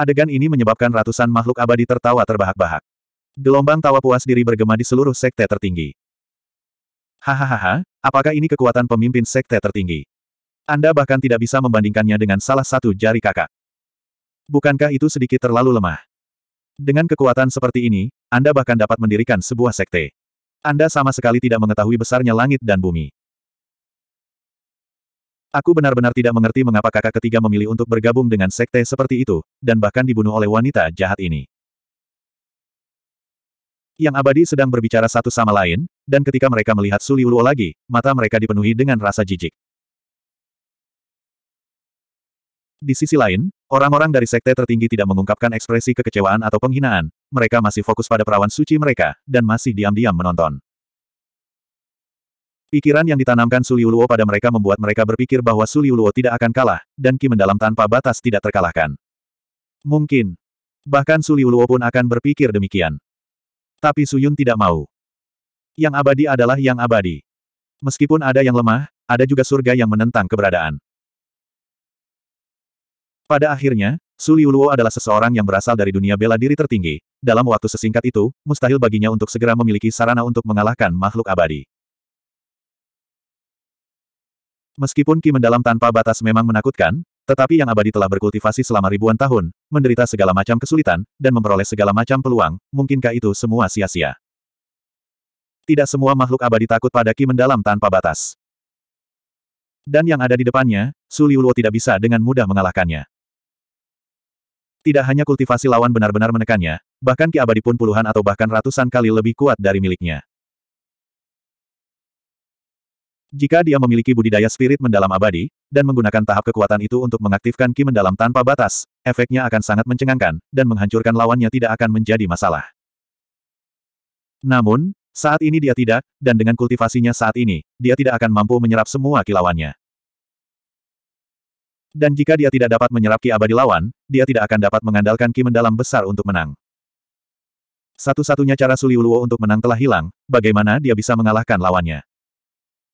Adegan ini menyebabkan ratusan makhluk abadi tertawa terbahak-bahak. Gelombang tawa puas diri bergema di seluruh sekte tertinggi. Hahaha, apakah ini kekuatan pemimpin sekte tertinggi? Anda bahkan tidak bisa membandingkannya dengan salah satu jari kakak. Bukankah itu sedikit terlalu lemah? Dengan kekuatan seperti ini, Anda bahkan dapat mendirikan sebuah sekte. Anda sama sekali tidak mengetahui besarnya langit dan bumi. Aku benar-benar tidak mengerti mengapa kakak ketiga memilih untuk bergabung dengan sekte seperti itu, dan bahkan dibunuh oleh wanita jahat ini. Yang abadi sedang berbicara satu sama lain, dan ketika mereka melihat Suli Uluo lagi, mata mereka dipenuhi dengan rasa jijik. Di sisi lain, orang-orang dari sekte tertinggi tidak mengungkapkan ekspresi kekecewaan atau penghinaan, mereka masih fokus pada perawan suci mereka, dan masih diam-diam menonton. Pikiran yang ditanamkan Suliuluo pada mereka membuat mereka berpikir bahwa Suliuluo tidak akan kalah, dan Ki mendalam tanpa batas tidak terkalahkan. Mungkin. Bahkan Suliuluo pun akan berpikir demikian. Tapi Suyun tidak mau. Yang abadi adalah yang abadi. Meskipun ada yang lemah, ada juga surga yang menentang keberadaan. Pada akhirnya, Suliuluo adalah seseorang yang berasal dari dunia bela diri tertinggi. Dalam waktu sesingkat itu, mustahil baginya untuk segera memiliki sarana untuk mengalahkan makhluk abadi. Meskipun Ki mendalam tanpa batas memang menakutkan, tetapi yang abadi telah berkultivasi selama ribuan tahun, menderita segala macam kesulitan, dan memperoleh segala macam peluang, mungkinkah itu semua sia-sia? Tidak semua makhluk abadi takut pada Ki mendalam tanpa batas. Dan yang ada di depannya, Su tidak bisa dengan mudah mengalahkannya. Tidak hanya kultivasi lawan benar-benar menekannya, bahkan Ki abadi pun puluhan atau bahkan ratusan kali lebih kuat dari miliknya. Jika dia memiliki budidaya spirit mendalam abadi, dan menggunakan tahap kekuatan itu untuk mengaktifkan ki mendalam tanpa batas, efeknya akan sangat mencengangkan, dan menghancurkan lawannya tidak akan menjadi masalah. Namun, saat ini dia tidak, dan dengan kultivasinya saat ini, dia tidak akan mampu menyerap semua ki lawannya. Dan jika dia tidak dapat menyerap ki abadi lawan, dia tidak akan dapat mengandalkan ki mendalam besar untuk menang. Satu-satunya cara Suliuluo untuk menang telah hilang, bagaimana dia bisa mengalahkan lawannya.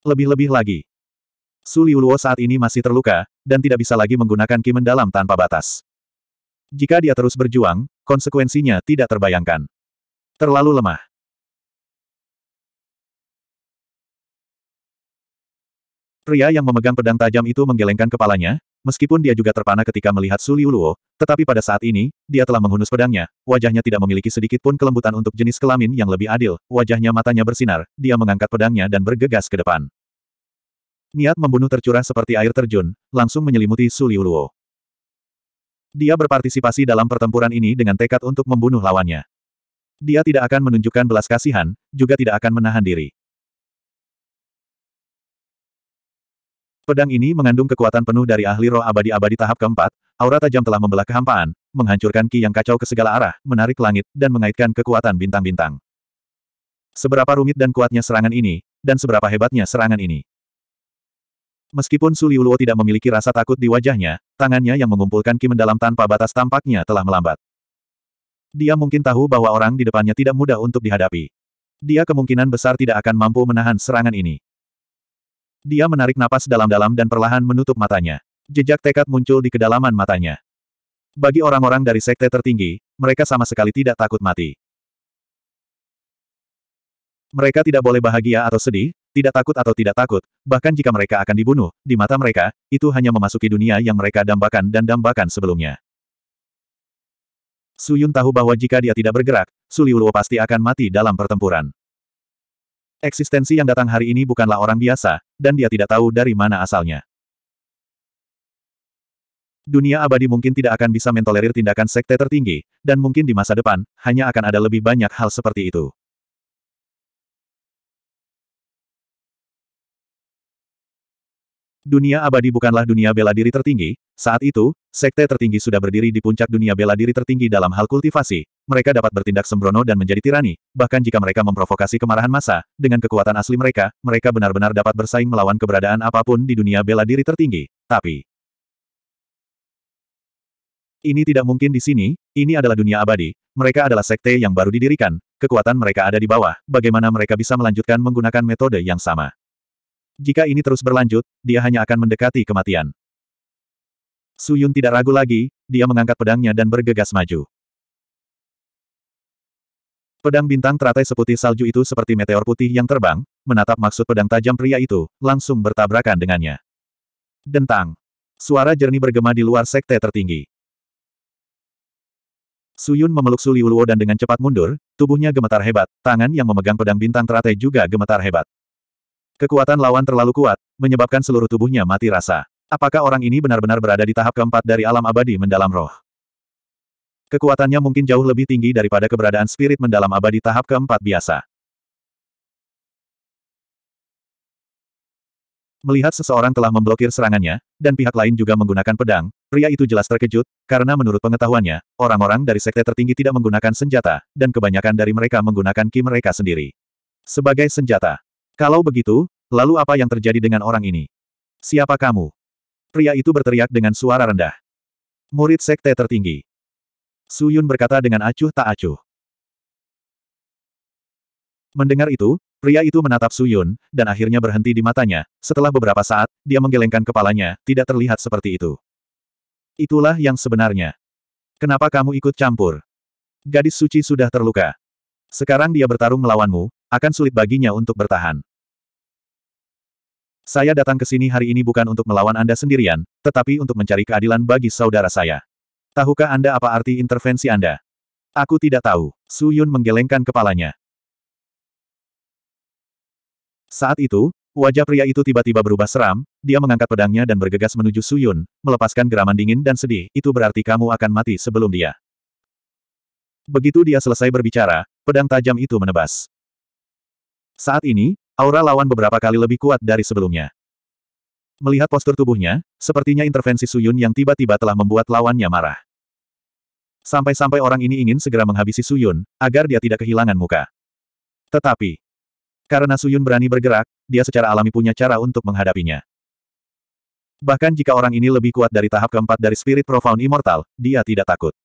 Lebih-lebih lagi. Su Liuluo saat ini masih terluka, dan tidak bisa lagi menggunakan ki mendalam tanpa batas. Jika dia terus berjuang, konsekuensinya tidak terbayangkan. Terlalu lemah. Pria yang memegang pedang tajam itu menggelengkan kepalanya, meskipun dia juga terpana ketika melihat Su Liuluo, tetapi pada saat ini, dia telah menghunus pedangnya, wajahnya tidak memiliki sedikit pun kelembutan untuk jenis kelamin yang lebih adil, wajahnya matanya bersinar, dia mengangkat pedangnya dan bergegas ke depan. Niat membunuh tercurah seperti air terjun, langsung menyelimuti Su Liuluo. Dia berpartisipasi dalam pertempuran ini dengan tekad untuk membunuh lawannya. Dia tidak akan menunjukkan belas kasihan, juga tidak akan menahan diri. Pedang ini mengandung kekuatan penuh dari ahli roh abadi-abadi tahap keempat, aura tajam telah membelah kehampaan, menghancurkan ki yang kacau ke segala arah, menarik langit, dan mengaitkan kekuatan bintang-bintang. Seberapa rumit dan kuatnya serangan ini, dan seberapa hebatnya serangan ini. Meskipun Su tidak memiliki rasa takut di wajahnya, tangannya yang mengumpulkan ki mendalam tanpa batas tampaknya telah melambat. Dia mungkin tahu bahwa orang di depannya tidak mudah untuk dihadapi. Dia kemungkinan besar tidak akan mampu menahan serangan ini. Dia menarik napas dalam-dalam dan perlahan menutup matanya. Jejak tekad muncul di kedalaman matanya. Bagi orang-orang dari sekte tertinggi, mereka sama sekali tidak takut mati. Mereka tidak boleh bahagia atau sedih, tidak takut atau tidak takut, bahkan jika mereka akan dibunuh, di mata mereka, itu hanya memasuki dunia yang mereka dambakan dan dambakan sebelumnya. Su Yun tahu bahwa jika dia tidak bergerak, Su Liuluo pasti akan mati dalam pertempuran. Eksistensi yang datang hari ini bukanlah orang biasa, dan dia tidak tahu dari mana asalnya. Dunia abadi mungkin tidak akan bisa mentolerir tindakan sekte tertinggi, dan mungkin di masa depan, hanya akan ada lebih banyak hal seperti itu. Dunia abadi bukanlah dunia bela diri tertinggi, saat itu, sekte tertinggi sudah berdiri di puncak dunia bela diri tertinggi dalam hal kultivasi, mereka dapat bertindak sembrono dan menjadi tirani, bahkan jika mereka memprovokasi kemarahan massa, dengan kekuatan asli mereka, mereka benar-benar dapat bersaing melawan keberadaan apapun di dunia bela diri tertinggi, tapi... Ini tidak mungkin di sini, ini adalah dunia abadi, mereka adalah sekte yang baru didirikan, kekuatan mereka ada di bawah, bagaimana mereka bisa melanjutkan menggunakan metode yang sama. Jika ini terus berlanjut, dia hanya akan mendekati kematian. Su Yun tidak ragu lagi, dia mengangkat pedangnya dan bergegas maju. Pedang bintang teratai seputih salju itu seperti meteor putih yang terbang, menatap maksud pedang tajam pria itu, langsung bertabrakan dengannya. Dentang. Suara jernih bergema di luar sekte tertinggi. Su Yun memeluk Suliuluo dan dengan cepat mundur, tubuhnya gemetar hebat, tangan yang memegang pedang bintang teratai juga gemetar hebat. Kekuatan lawan terlalu kuat, menyebabkan seluruh tubuhnya mati rasa. Apakah orang ini benar-benar berada di tahap keempat dari alam abadi mendalam roh? Kekuatannya mungkin jauh lebih tinggi daripada keberadaan spirit mendalam abadi tahap keempat biasa. Melihat seseorang telah memblokir serangannya, dan pihak lain juga menggunakan pedang, pria itu jelas terkejut, karena menurut pengetahuannya, orang-orang dari sekte tertinggi tidak menggunakan senjata, dan kebanyakan dari mereka menggunakan ki mereka sendiri. Sebagai senjata, kalau begitu, lalu apa yang terjadi dengan orang ini? Siapa kamu? Pria itu berteriak dengan suara rendah. Murid sekte tertinggi. Suyun berkata dengan acuh tak acuh. Mendengar itu, pria itu menatap Suyun, dan akhirnya berhenti di matanya. Setelah beberapa saat, dia menggelengkan kepalanya, tidak terlihat seperti itu. Itulah yang sebenarnya. Kenapa kamu ikut campur? Gadis suci sudah terluka. Sekarang dia bertarung melawanmu, akan sulit baginya untuk bertahan. Saya datang ke sini hari ini bukan untuk melawan Anda sendirian, tetapi untuk mencari keadilan bagi saudara saya. Tahukah Anda apa arti intervensi Anda? Aku tidak tahu. Su Yun menggelengkan kepalanya. Saat itu, wajah pria itu tiba-tiba berubah seram, dia mengangkat pedangnya dan bergegas menuju Su Yun, melepaskan geraman dingin dan sedih, itu berarti kamu akan mati sebelum dia. Begitu dia selesai berbicara, pedang tajam itu menebas. Saat ini, aura lawan beberapa kali lebih kuat dari sebelumnya. Melihat postur tubuhnya, sepertinya intervensi Suyun yang tiba-tiba telah membuat lawannya marah. Sampai-sampai orang ini ingin segera menghabisi Suyun, agar dia tidak kehilangan muka. Tetapi, karena Suyun berani bergerak, dia secara alami punya cara untuk menghadapinya. Bahkan jika orang ini lebih kuat dari tahap keempat dari Spirit Profound Immortal, dia tidak takut.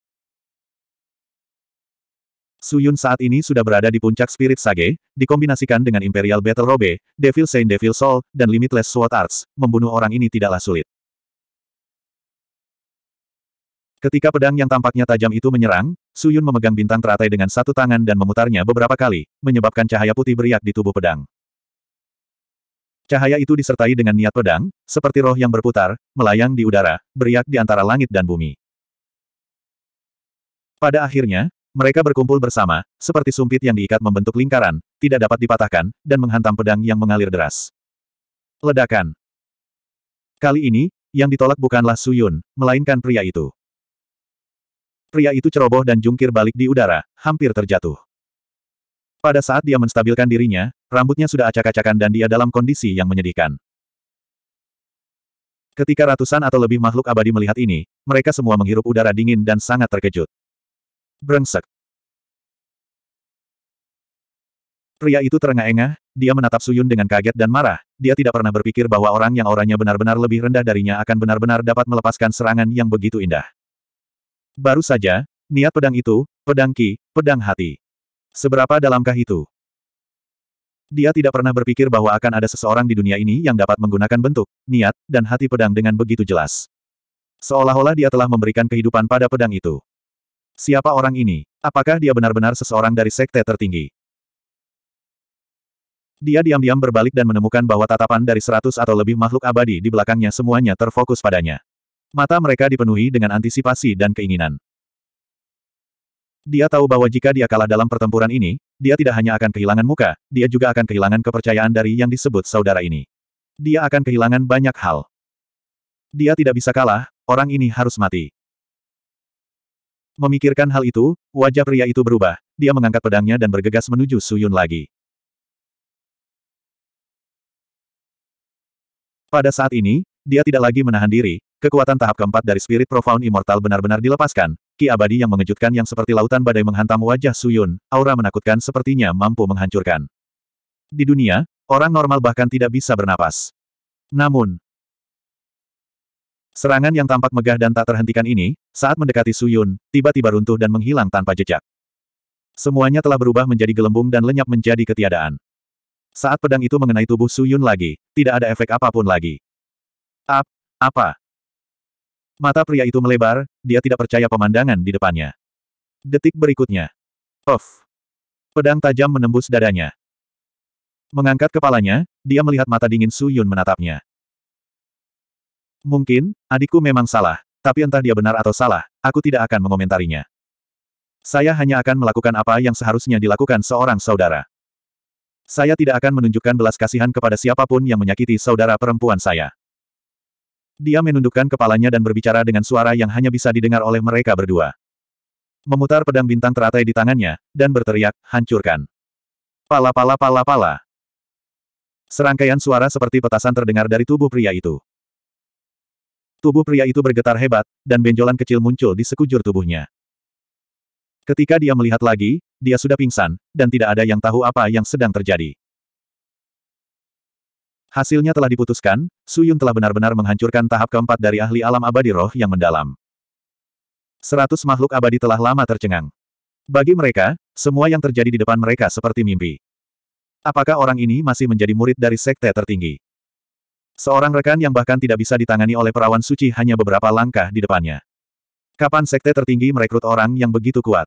Suyun saat ini sudah berada di puncak Spirit Sage, dikombinasikan dengan Imperial Battle Robe, Devil Saint Devil Soul, dan Limitless Sword Arts, membunuh orang ini tidaklah sulit. Ketika pedang yang tampaknya tajam itu menyerang, Suyun memegang bintang teratai dengan satu tangan dan memutarnya beberapa kali, menyebabkan cahaya putih beriak di tubuh pedang. Cahaya itu disertai dengan niat pedang, seperti roh yang berputar, melayang di udara, beriak di antara langit dan bumi. Pada akhirnya, mereka berkumpul bersama, seperti sumpit yang diikat membentuk lingkaran, tidak dapat dipatahkan, dan menghantam pedang yang mengalir deras. Ledakan. Kali ini, yang ditolak bukanlah Suyun, melainkan pria itu. Pria itu ceroboh dan jungkir balik di udara, hampir terjatuh. Pada saat dia menstabilkan dirinya, rambutnya sudah acak-acakan dan dia dalam kondisi yang menyedihkan. Ketika ratusan atau lebih makhluk abadi melihat ini, mereka semua menghirup udara dingin dan sangat terkejut. Brengsek. Pria itu terengah-engah, dia menatap Suyun dengan kaget dan marah, dia tidak pernah berpikir bahwa orang yang auranya benar-benar lebih rendah darinya akan benar-benar dapat melepaskan serangan yang begitu indah. Baru saja, niat pedang itu, pedang ki, pedang hati. Seberapa dalamkah itu? Dia tidak pernah berpikir bahwa akan ada seseorang di dunia ini yang dapat menggunakan bentuk, niat, dan hati pedang dengan begitu jelas. Seolah-olah dia telah memberikan kehidupan pada pedang itu. Siapa orang ini? Apakah dia benar-benar seseorang dari sekte tertinggi? Dia diam-diam berbalik dan menemukan bahwa tatapan dari seratus atau lebih makhluk abadi di belakangnya semuanya terfokus padanya. Mata mereka dipenuhi dengan antisipasi dan keinginan. Dia tahu bahwa jika dia kalah dalam pertempuran ini, dia tidak hanya akan kehilangan muka, dia juga akan kehilangan kepercayaan dari yang disebut saudara ini. Dia akan kehilangan banyak hal. Dia tidak bisa kalah, orang ini harus mati. Memikirkan hal itu, wajah pria itu berubah. Dia mengangkat pedangnya dan bergegas menuju Suyun lagi. Pada saat ini, dia tidak lagi menahan diri, kekuatan tahap keempat dari Spirit Profound Immortal benar-benar dilepaskan, ki abadi yang mengejutkan yang seperti lautan badai menghantam wajah Suyun, aura menakutkan sepertinya mampu menghancurkan. Di dunia, orang normal bahkan tidak bisa bernapas. Namun, serangan yang tampak megah dan tak terhentikan ini, saat mendekati Suyun, tiba-tiba runtuh dan menghilang tanpa jejak. Semuanya telah berubah menjadi gelembung dan lenyap menjadi ketiadaan. Saat pedang itu mengenai tubuh Suyun lagi, tidak ada efek apapun lagi. Ap, apa? Mata pria itu melebar, dia tidak percaya pemandangan di depannya. Detik berikutnya. of. Pedang tajam menembus dadanya. Mengangkat kepalanya, dia melihat mata dingin Suyun menatapnya. Mungkin, adikku memang salah, tapi entah dia benar atau salah, aku tidak akan mengomentarinya. Saya hanya akan melakukan apa yang seharusnya dilakukan seorang saudara. Saya tidak akan menunjukkan belas kasihan kepada siapapun yang menyakiti saudara perempuan saya. Dia menundukkan kepalanya dan berbicara dengan suara yang hanya bisa didengar oleh mereka berdua. Memutar pedang bintang teratai di tangannya, dan berteriak, hancurkan. Pala pala pala pala. Serangkaian suara seperti petasan terdengar dari tubuh pria itu. Tubuh pria itu bergetar hebat, dan benjolan kecil muncul di sekujur tubuhnya. Ketika dia melihat lagi, dia sudah pingsan, dan tidak ada yang tahu apa yang sedang terjadi. Hasilnya telah diputuskan, Suyun telah benar-benar menghancurkan tahap keempat dari ahli alam abadi roh yang mendalam. Seratus makhluk abadi telah lama tercengang. Bagi mereka, semua yang terjadi di depan mereka seperti mimpi. Apakah orang ini masih menjadi murid dari sekte tertinggi? Seorang rekan yang bahkan tidak bisa ditangani oleh perawan suci hanya beberapa langkah di depannya. Kapan sekte tertinggi merekrut orang yang begitu kuat?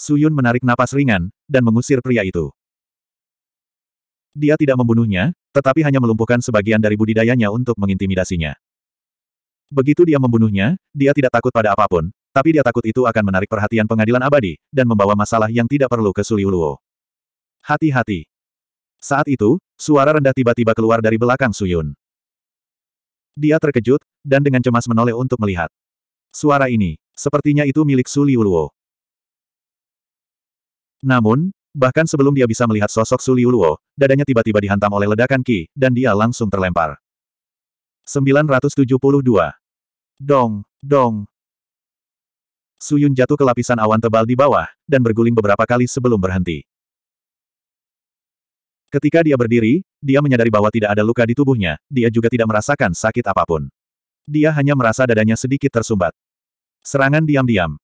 Suyun menarik napas ringan, dan mengusir pria itu. Dia tidak membunuhnya, tetapi hanya melumpuhkan sebagian dari budidayanya untuk mengintimidasinya. Begitu dia membunuhnya, dia tidak takut pada apapun, tapi dia takut itu akan menarik perhatian pengadilan abadi, dan membawa masalah yang tidak perlu ke Suliuluo. Hati-hati. Saat itu, suara rendah tiba-tiba keluar dari belakang Suyun. Dia terkejut, dan dengan cemas menoleh untuk melihat. Suara ini, sepertinya itu milik Su Liuluo. Namun, bahkan sebelum dia bisa melihat sosok Su Liuluo, dadanya tiba-tiba dihantam oleh ledakan Ki, dan dia langsung terlempar. 972. Dong, dong. Suyun jatuh ke lapisan awan tebal di bawah, dan berguling beberapa kali sebelum berhenti. Ketika dia berdiri, dia menyadari bahwa tidak ada luka di tubuhnya, dia juga tidak merasakan sakit apapun. Dia hanya merasa dadanya sedikit tersumbat. Serangan diam-diam.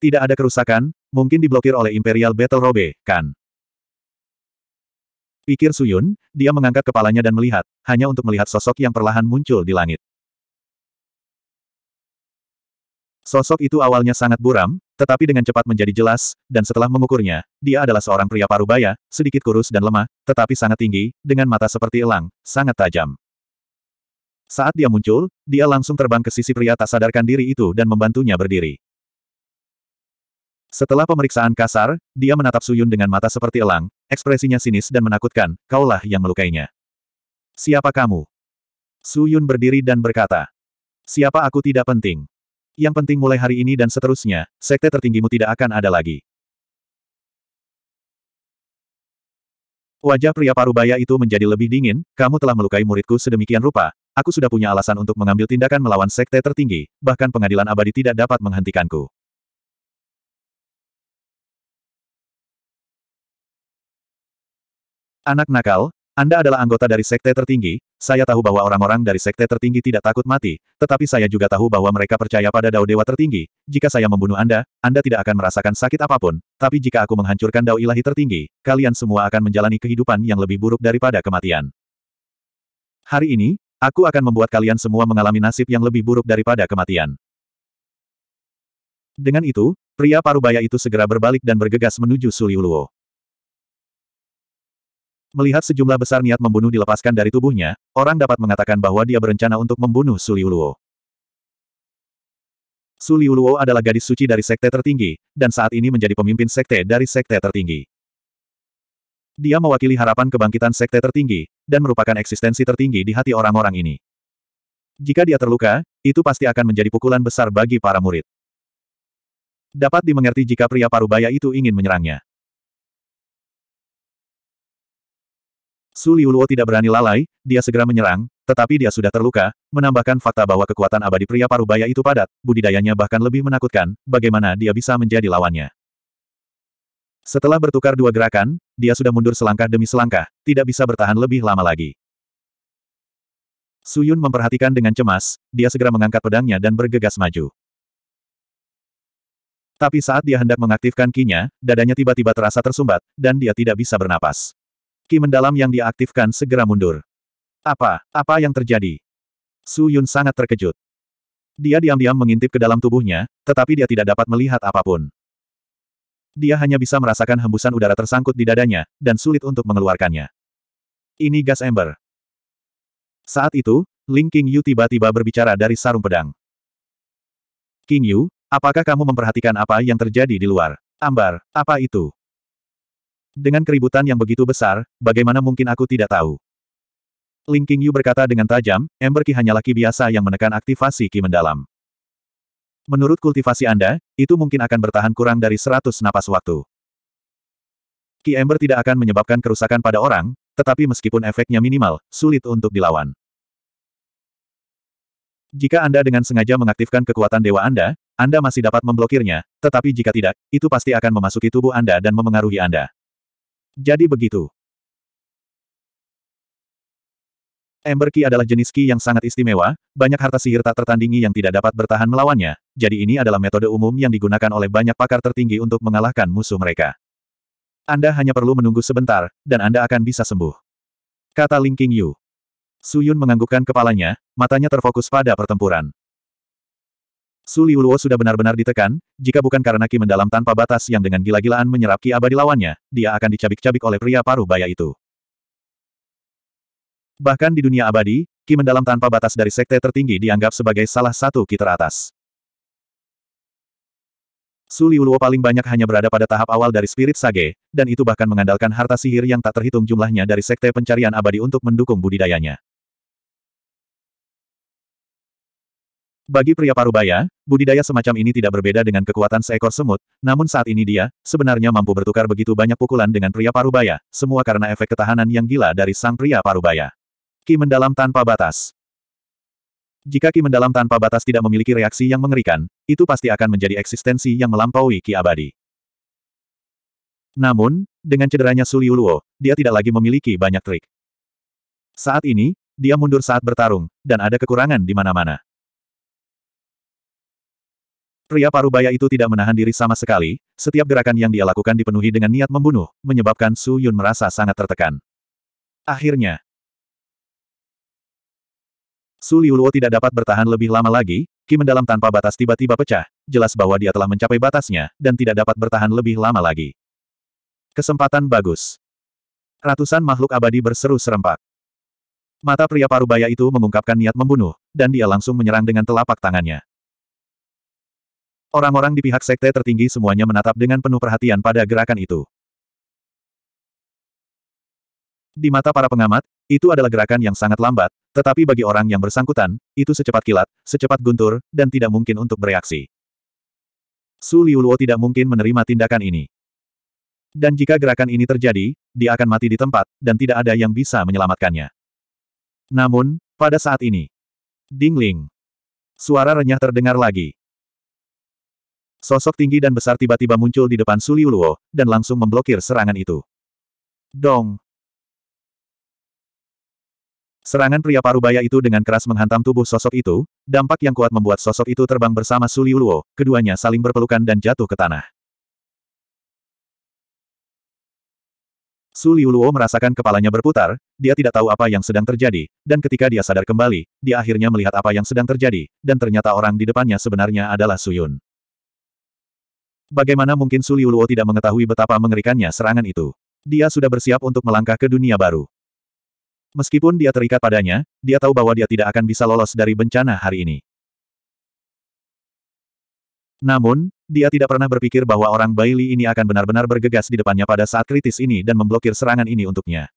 Tidak ada kerusakan, mungkin diblokir oleh Imperial Battle Robe, kan? Pikir Suyun, dia mengangkat kepalanya dan melihat, hanya untuk melihat sosok yang perlahan muncul di langit. Sosok itu awalnya sangat buram, tetapi dengan cepat menjadi jelas, dan setelah mengukurnya, dia adalah seorang pria parubaya, sedikit kurus dan lemah, tetapi sangat tinggi, dengan mata seperti elang, sangat tajam. Saat dia muncul, dia langsung terbang ke sisi pria tak sadarkan diri itu dan membantunya berdiri. Setelah pemeriksaan kasar, dia menatap Suyun dengan mata seperti elang, ekspresinya sinis dan menakutkan, kaulah yang melukainya. Siapa kamu? Suyun berdiri dan berkata. Siapa aku tidak penting. Yang penting mulai hari ini dan seterusnya, sekte tertinggimu tidak akan ada lagi. Wajah pria parubaya itu menjadi lebih dingin, kamu telah melukai muridku sedemikian rupa, aku sudah punya alasan untuk mengambil tindakan melawan sekte tertinggi, bahkan pengadilan abadi tidak dapat menghentikanku. Anak nakal, anda adalah anggota dari sekte tertinggi, saya tahu bahwa orang-orang dari sekte tertinggi tidak takut mati, tetapi saya juga tahu bahwa mereka percaya pada dao dewa tertinggi. Jika saya membunuh Anda, Anda tidak akan merasakan sakit apapun, tapi jika aku menghancurkan dao ilahi tertinggi, kalian semua akan menjalani kehidupan yang lebih buruk daripada kematian. Hari ini, aku akan membuat kalian semua mengalami nasib yang lebih buruk daripada kematian. Dengan itu, pria parubaya itu segera berbalik dan bergegas menuju Suliuluo. Melihat sejumlah besar niat membunuh dilepaskan dari tubuhnya, orang dapat mengatakan bahwa dia berencana untuk membunuh Suliuluo. Suliuluo adalah gadis suci dari sekte tertinggi, dan saat ini menjadi pemimpin sekte dari sekte tertinggi. Dia mewakili harapan kebangkitan sekte tertinggi, dan merupakan eksistensi tertinggi di hati orang-orang ini. Jika dia terluka, itu pasti akan menjadi pukulan besar bagi para murid. Dapat dimengerti jika pria parubaya itu ingin menyerangnya. Su Liuluo tidak berani lalai, dia segera menyerang, tetapi dia sudah terluka, menambahkan fakta bahwa kekuatan abadi pria parubaya itu padat, budidayanya bahkan lebih menakutkan, bagaimana dia bisa menjadi lawannya. Setelah bertukar dua gerakan, dia sudah mundur selangkah demi selangkah, tidak bisa bertahan lebih lama lagi. Suyun memperhatikan dengan cemas, dia segera mengangkat pedangnya dan bergegas maju. Tapi saat dia hendak mengaktifkan kinya, dadanya tiba-tiba terasa tersumbat, dan dia tidak bisa bernapas. Ki mendalam yang diaktifkan segera mundur. Apa? Apa yang terjadi? Su Yun sangat terkejut. Dia diam-diam mengintip ke dalam tubuhnya, tetapi dia tidak dapat melihat apapun. Dia hanya bisa merasakan hembusan udara tersangkut di dadanya, dan sulit untuk mengeluarkannya. Ini gas ember. Saat itu, Ling King Yu tiba-tiba berbicara dari sarung pedang. King Yu, apakah kamu memperhatikan apa yang terjadi di luar? Ambar, apa itu? Dengan keributan yang begitu besar, bagaimana mungkin aku tidak tahu? Ling Qingyu berkata dengan tajam, ember ki hanyalah ki biasa yang menekan aktivasi ki mendalam. Menurut kultivasi Anda, itu mungkin akan bertahan kurang dari 100 napas waktu. Ki ember tidak akan menyebabkan kerusakan pada orang, tetapi meskipun efeknya minimal, sulit untuk dilawan. Jika Anda dengan sengaja mengaktifkan kekuatan dewa Anda, Anda masih dapat memblokirnya, tetapi jika tidak, itu pasti akan memasuki tubuh Anda dan memengaruhi Anda. Jadi begitu. Ember Ki adalah jenis Ki yang sangat istimewa, banyak harta sihir tak tertandingi yang tidak dapat bertahan melawannya, jadi ini adalah metode umum yang digunakan oleh banyak pakar tertinggi untuk mengalahkan musuh mereka. Anda hanya perlu menunggu sebentar, dan Anda akan bisa sembuh. Kata Ling King Yu. Suyun menganggukkan kepalanya, matanya terfokus pada pertempuran. Su Liuluo sudah benar-benar ditekan, jika bukan karena Ki mendalam tanpa batas yang dengan gila-gilaan menyerap Ki abadi lawannya, dia akan dicabik-cabik oleh pria paruh baya itu. Bahkan di dunia abadi, Ki mendalam tanpa batas dari sekte tertinggi dianggap sebagai salah satu Ki teratas. Su Liuluo paling banyak hanya berada pada tahap awal dari Spirit Sage, dan itu bahkan mengandalkan harta sihir yang tak terhitung jumlahnya dari sekte pencarian abadi untuk mendukung budidayanya. Bagi pria parubaya, budidaya semacam ini tidak berbeda dengan kekuatan seekor semut, namun saat ini dia, sebenarnya mampu bertukar begitu banyak pukulan dengan pria parubaya, semua karena efek ketahanan yang gila dari sang pria parubaya. Ki mendalam tanpa batas. Jika Ki mendalam tanpa batas tidak memiliki reaksi yang mengerikan, itu pasti akan menjadi eksistensi yang melampaui Ki abadi. Namun, dengan cederanya Suliuluo, dia tidak lagi memiliki banyak trik. Saat ini, dia mundur saat bertarung, dan ada kekurangan di mana-mana. Pria parubaya itu tidak menahan diri sama sekali, setiap gerakan yang dia lakukan dipenuhi dengan niat membunuh, menyebabkan Su Yun merasa sangat tertekan. Akhirnya, Su Liuluo tidak dapat bertahan lebih lama lagi, Ki mendalam tanpa batas tiba-tiba pecah, jelas bahwa dia telah mencapai batasnya, dan tidak dapat bertahan lebih lama lagi. Kesempatan bagus. Ratusan makhluk abadi berseru serempak. Mata pria parubaya itu mengungkapkan niat membunuh, dan dia langsung menyerang dengan telapak tangannya. Orang-orang di pihak sekte tertinggi semuanya menatap dengan penuh perhatian pada gerakan itu. Di mata para pengamat, itu adalah gerakan yang sangat lambat, tetapi bagi orang yang bersangkutan, itu secepat kilat, secepat guntur, dan tidak mungkin untuk bereaksi. Su Liuluo tidak mungkin menerima tindakan ini. Dan jika gerakan ini terjadi, dia akan mati di tempat, dan tidak ada yang bisa menyelamatkannya. Namun, pada saat ini, Ding Ling, Suara renyah terdengar lagi. Sosok tinggi dan besar tiba-tiba muncul di depan Suliuluo, dan langsung memblokir serangan itu. Dong! Serangan pria parubaya itu dengan keras menghantam tubuh sosok itu, dampak yang kuat membuat sosok itu terbang bersama Suliuluo, keduanya saling berpelukan dan jatuh ke tanah. Suliuluo merasakan kepalanya berputar, dia tidak tahu apa yang sedang terjadi, dan ketika dia sadar kembali, dia akhirnya melihat apa yang sedang terjadi, dan ternyata orang di depannya sebenarnya adalah Suyun. Bagaimana mungkin Su Liuluo tidak mengetahui betapa mengerikannya serangan itu? Dia sudah bersiap untuk melangkah ke dunia baru. Meskipun dia terikat padanya, dia tahu bahwa dia tidak akan bisa lolos dari bencana hari ini. Namun, dia tidak pernah berpikir bahwa orang Bailey ini akan benar-benar bergegas di depannya pada saat kritis ini dan memblokir serangan ini untuknya.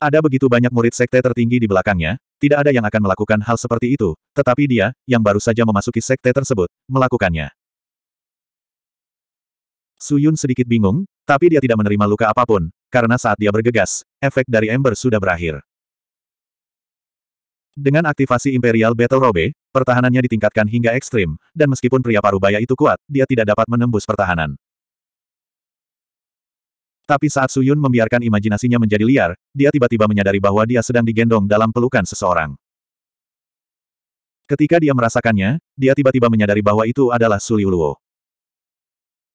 Ada begitu banyak murid sekte tertinggi di belakangnya, tidak ada yang akan melakukan hal seperti itu, tetapi dia, yang baru saja memasuki sekte tersebut, melakukannya. Suyun sedikit bingung, tapi dia tidak menerima luka apapun, karena saat dia bergegas, efek dari ember sudah berakhir. Dengan aktivasi Imperial Battle Robe, pertahanannya ditingkatkan hingga ekstrim, dan meskipun pria parubaya itu kuat, dia tidak dapat menembus pertahanan. Tapi saat Suyun membiarkan imajinasinya menjadi liar, dia tiba-tiba menyadari bahwa dia sedang digendong dalam pelukan seseorang. Ketika dia merasakannya, dia tiba-tiba menyadari bahwa itu adalah Suliuluo.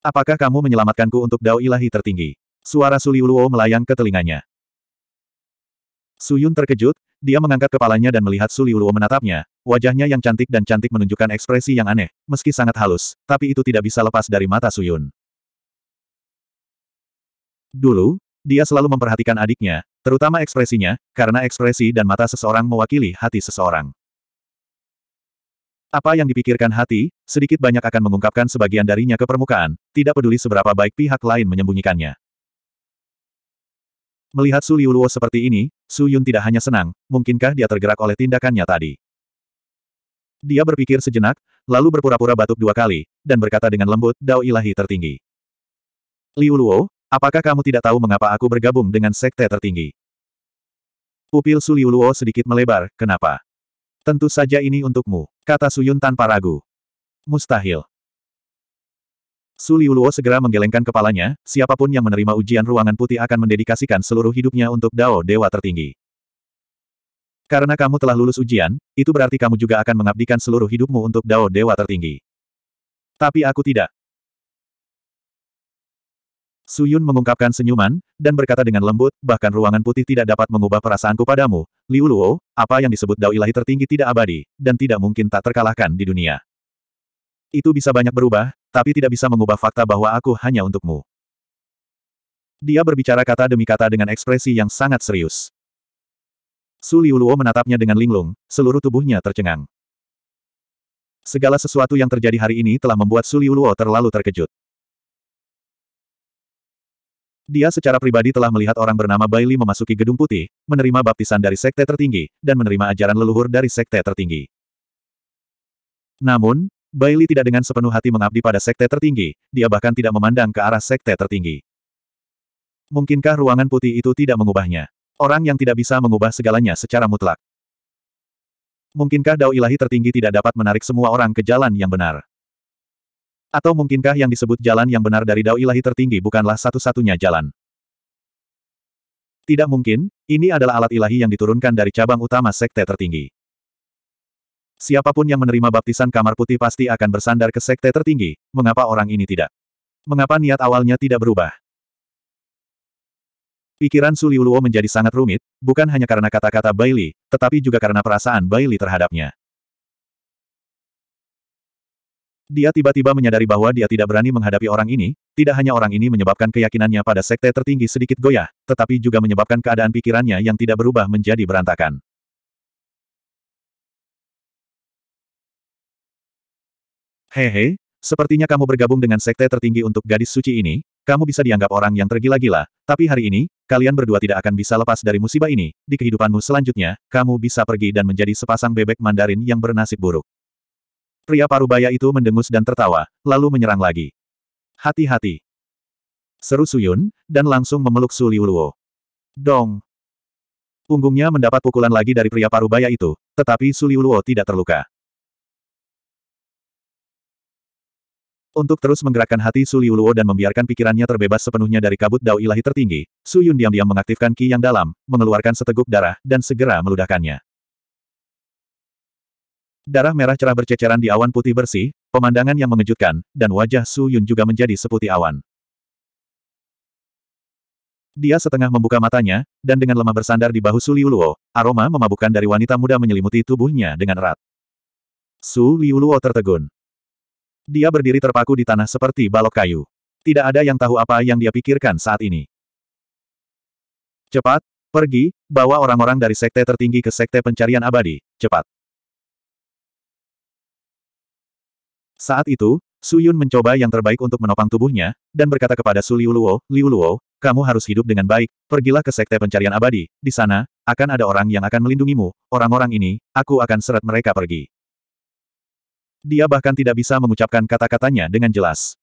Apakah kamu menyelamatkanku untuk dao ilahi tertinggi? Suara Suliuluo melayang ke telinganya. Suyun terkejut, dia mengangkat kepalanya dan melihat Suliuluo menatapnya, wajahnya yang cantik dan cantik menunjukkan ekspresi yang aneh, meski sangat halus, tapi itu tidak bisa lepas dari mata Suyun. Dulu, dia selalu memperhatikan adiknya, terutama ekspresinya, karena ekspresi dan mata seseorang mewakili hati seseorang. Apa yang dipikirkan hati, sedikit banyak akan mengungkapkan sebagian darinya ke permukaan, tidak peduli seberapa baik pihak lain menyembunyikannya. Melihat Su Liuluo seperti ini, Su Yun tidak hanya senang, mungkinkah dia tergerak oleh tindakannya tadi. Dia berpikir sejenak, lalu berpura-pura batuk dua kali, dan berkata dengan lembut, Dao ilahi tertinggi. Liuluo. Apakah kamu tidak tahu mengapa aku bergabung dengan sekte tertinggi? Pupil Suliuluo sedikit melebar, kenapa? Tentu saja ini untukmu, kata Suyun tanpa ragu. Mustahil. Suliuluo segera menggelengkan kepalanya, siapapun yang menerima ujian ruangan putih akan mendedikasikan seluruh hidupnya untuk Dao Dewa Tertinggi. Karena kamu telah lulus ujian, itu berarti kamu juga akan mengabdikan seluruh hidupmu untuk Dao Dewa Tertinggi. Tapi aku tidak. Suyun mengungkapkan senyuman, dan berkata dengan lembut, bahkan ruangan putih tidak dapat mengubah perasaanku padamu, Liu Luo, apa yang disebut dao ilahi tertinggi tidak abadi, dan tidak mungkin tak terkalahkan di dunia. Itu bisa banyak berubah, tapi tidak bisa mengubah fakta bahwa aku hanya untukmu. Dia berbicara kata demi kata dengan ekspresi yang sangat serius. Su Liu Luo menatapnya dengan linglung, seluruh tubuhnya tercengang. Segala sesuatu yang terjadi hari ini telah membuat Su Liu Luo terlalu terkejut. Dia secara pribadi telah melihat orang bernama Bailey memasuki gedung putih, menerima baptisan dari sekte tertinggi, dan menerima ajaran leluhur dari sekte tertinggi. Namun, Bailey tidak dengan sepenuh hati mengabdi pada sekte tertinggi, dia bahkan tidak memandang ke arah sekte tertinggi. Mungkinkah ruangan putih itu tidak mengubahnya? Orang yang tidak bisa mengubah segalanya secara mutlak. Mungkinkah dao ilahi tertinggi tidak dapat menarik semua orang ke jalan yang benar? Atau mungkinkah yang disebut jalan yang benar dari dao ilahi tertinggi bukanlah satu-satunya jalan? Tidak mungkin, ini adalah alat ilahi yang diturunkan dari cabang utama sekte tertinggi. Siapapun yang menerima baptisan kamar putih pasti akan bersandar ke sekte tertinggi, mengapa orang ini tidak? Mengapa niat awalnya tidak berubah? Pikiran Suliuluo menjadi sangat rumit, bukan hanya karena kata-kata Bailey, tetapi juga karena perasaan Bailey terhadapnya. Dia tiba-tiba menyadari bahwa dia tidak berani menghadapi orang ini, tidak hanya orang ini menyebabkan keyakinannya pada sekte tertinggi sedikit goyah, tetapi juga menyebabkan keadaan pikirannya yang tidak berubah menjadi berantakan. Hehe, sepertinya kamu bergabung dengan sekte tertinggi untuk gadis suci ini, kamu bisa dianggap orang yang tergila-gila, tapi hari ini, kalian berdua tidak akan bisa lepas dari musibah ini, di kehidupanmu selanjutnya, kamu bisa pergi dan menjadi sepasang bebek mandarin yang bernasib buruk. Pria parubaya itu mendengus dan tertawa, lalu menyerang lagi. Hati-hati. Seru Suyun, dan langsung memeluk Su Liuluo. Dong. Punggungnya mendapat pukulan lagi dari pria parubaya itu, tetapi Su Liuluo tidak terluka. Untuk terus menggerakkan hati Su Liuluo dan membiarkan pikirannya terbebas sepenuhnya dari kabut dao ilahi tertinggi, Su Yun diam-diam mengaktifkan ki yang dalam, mengeluarkan seteguk darah, dan segera meludahkannya. Darah merah cerah berceceran di awan putih bersih, pemandangan yang mengejutkan, dan wajah Su Yun juga menjadi seputih awan. Dia setengah membuka matanya, dan dengan lemah bersandar di bahu Su Liuluo, aroma memabukkan dari wanita muda menyelimuti tubuhnya dengan erat. Su Liuluo tertegun. Dia berdiri terpaku di tanah seperti balok kayu. Tidak ada yang tahu apa yang dia pikirkan saat ini. Cepat, pergi, bawa orang-orang dari sekte tertinggi ke sekte pencarian abadi, cepat. Saat itu, Su Yun mencoba yang terbaik untuk menopang tubuhnya, dan berkata kepada Su Liu Luo, Liu Luo, kamu harus hidup dengan baik, pergilah ke Sekte Pencarian Abadi, di sana, akan ada orang yang akan melindungimu, orang-orang ini, aku akan seret mereka pergi. Dia bahkan tidak bisa mengucapkan kata-katanya dengan jelas.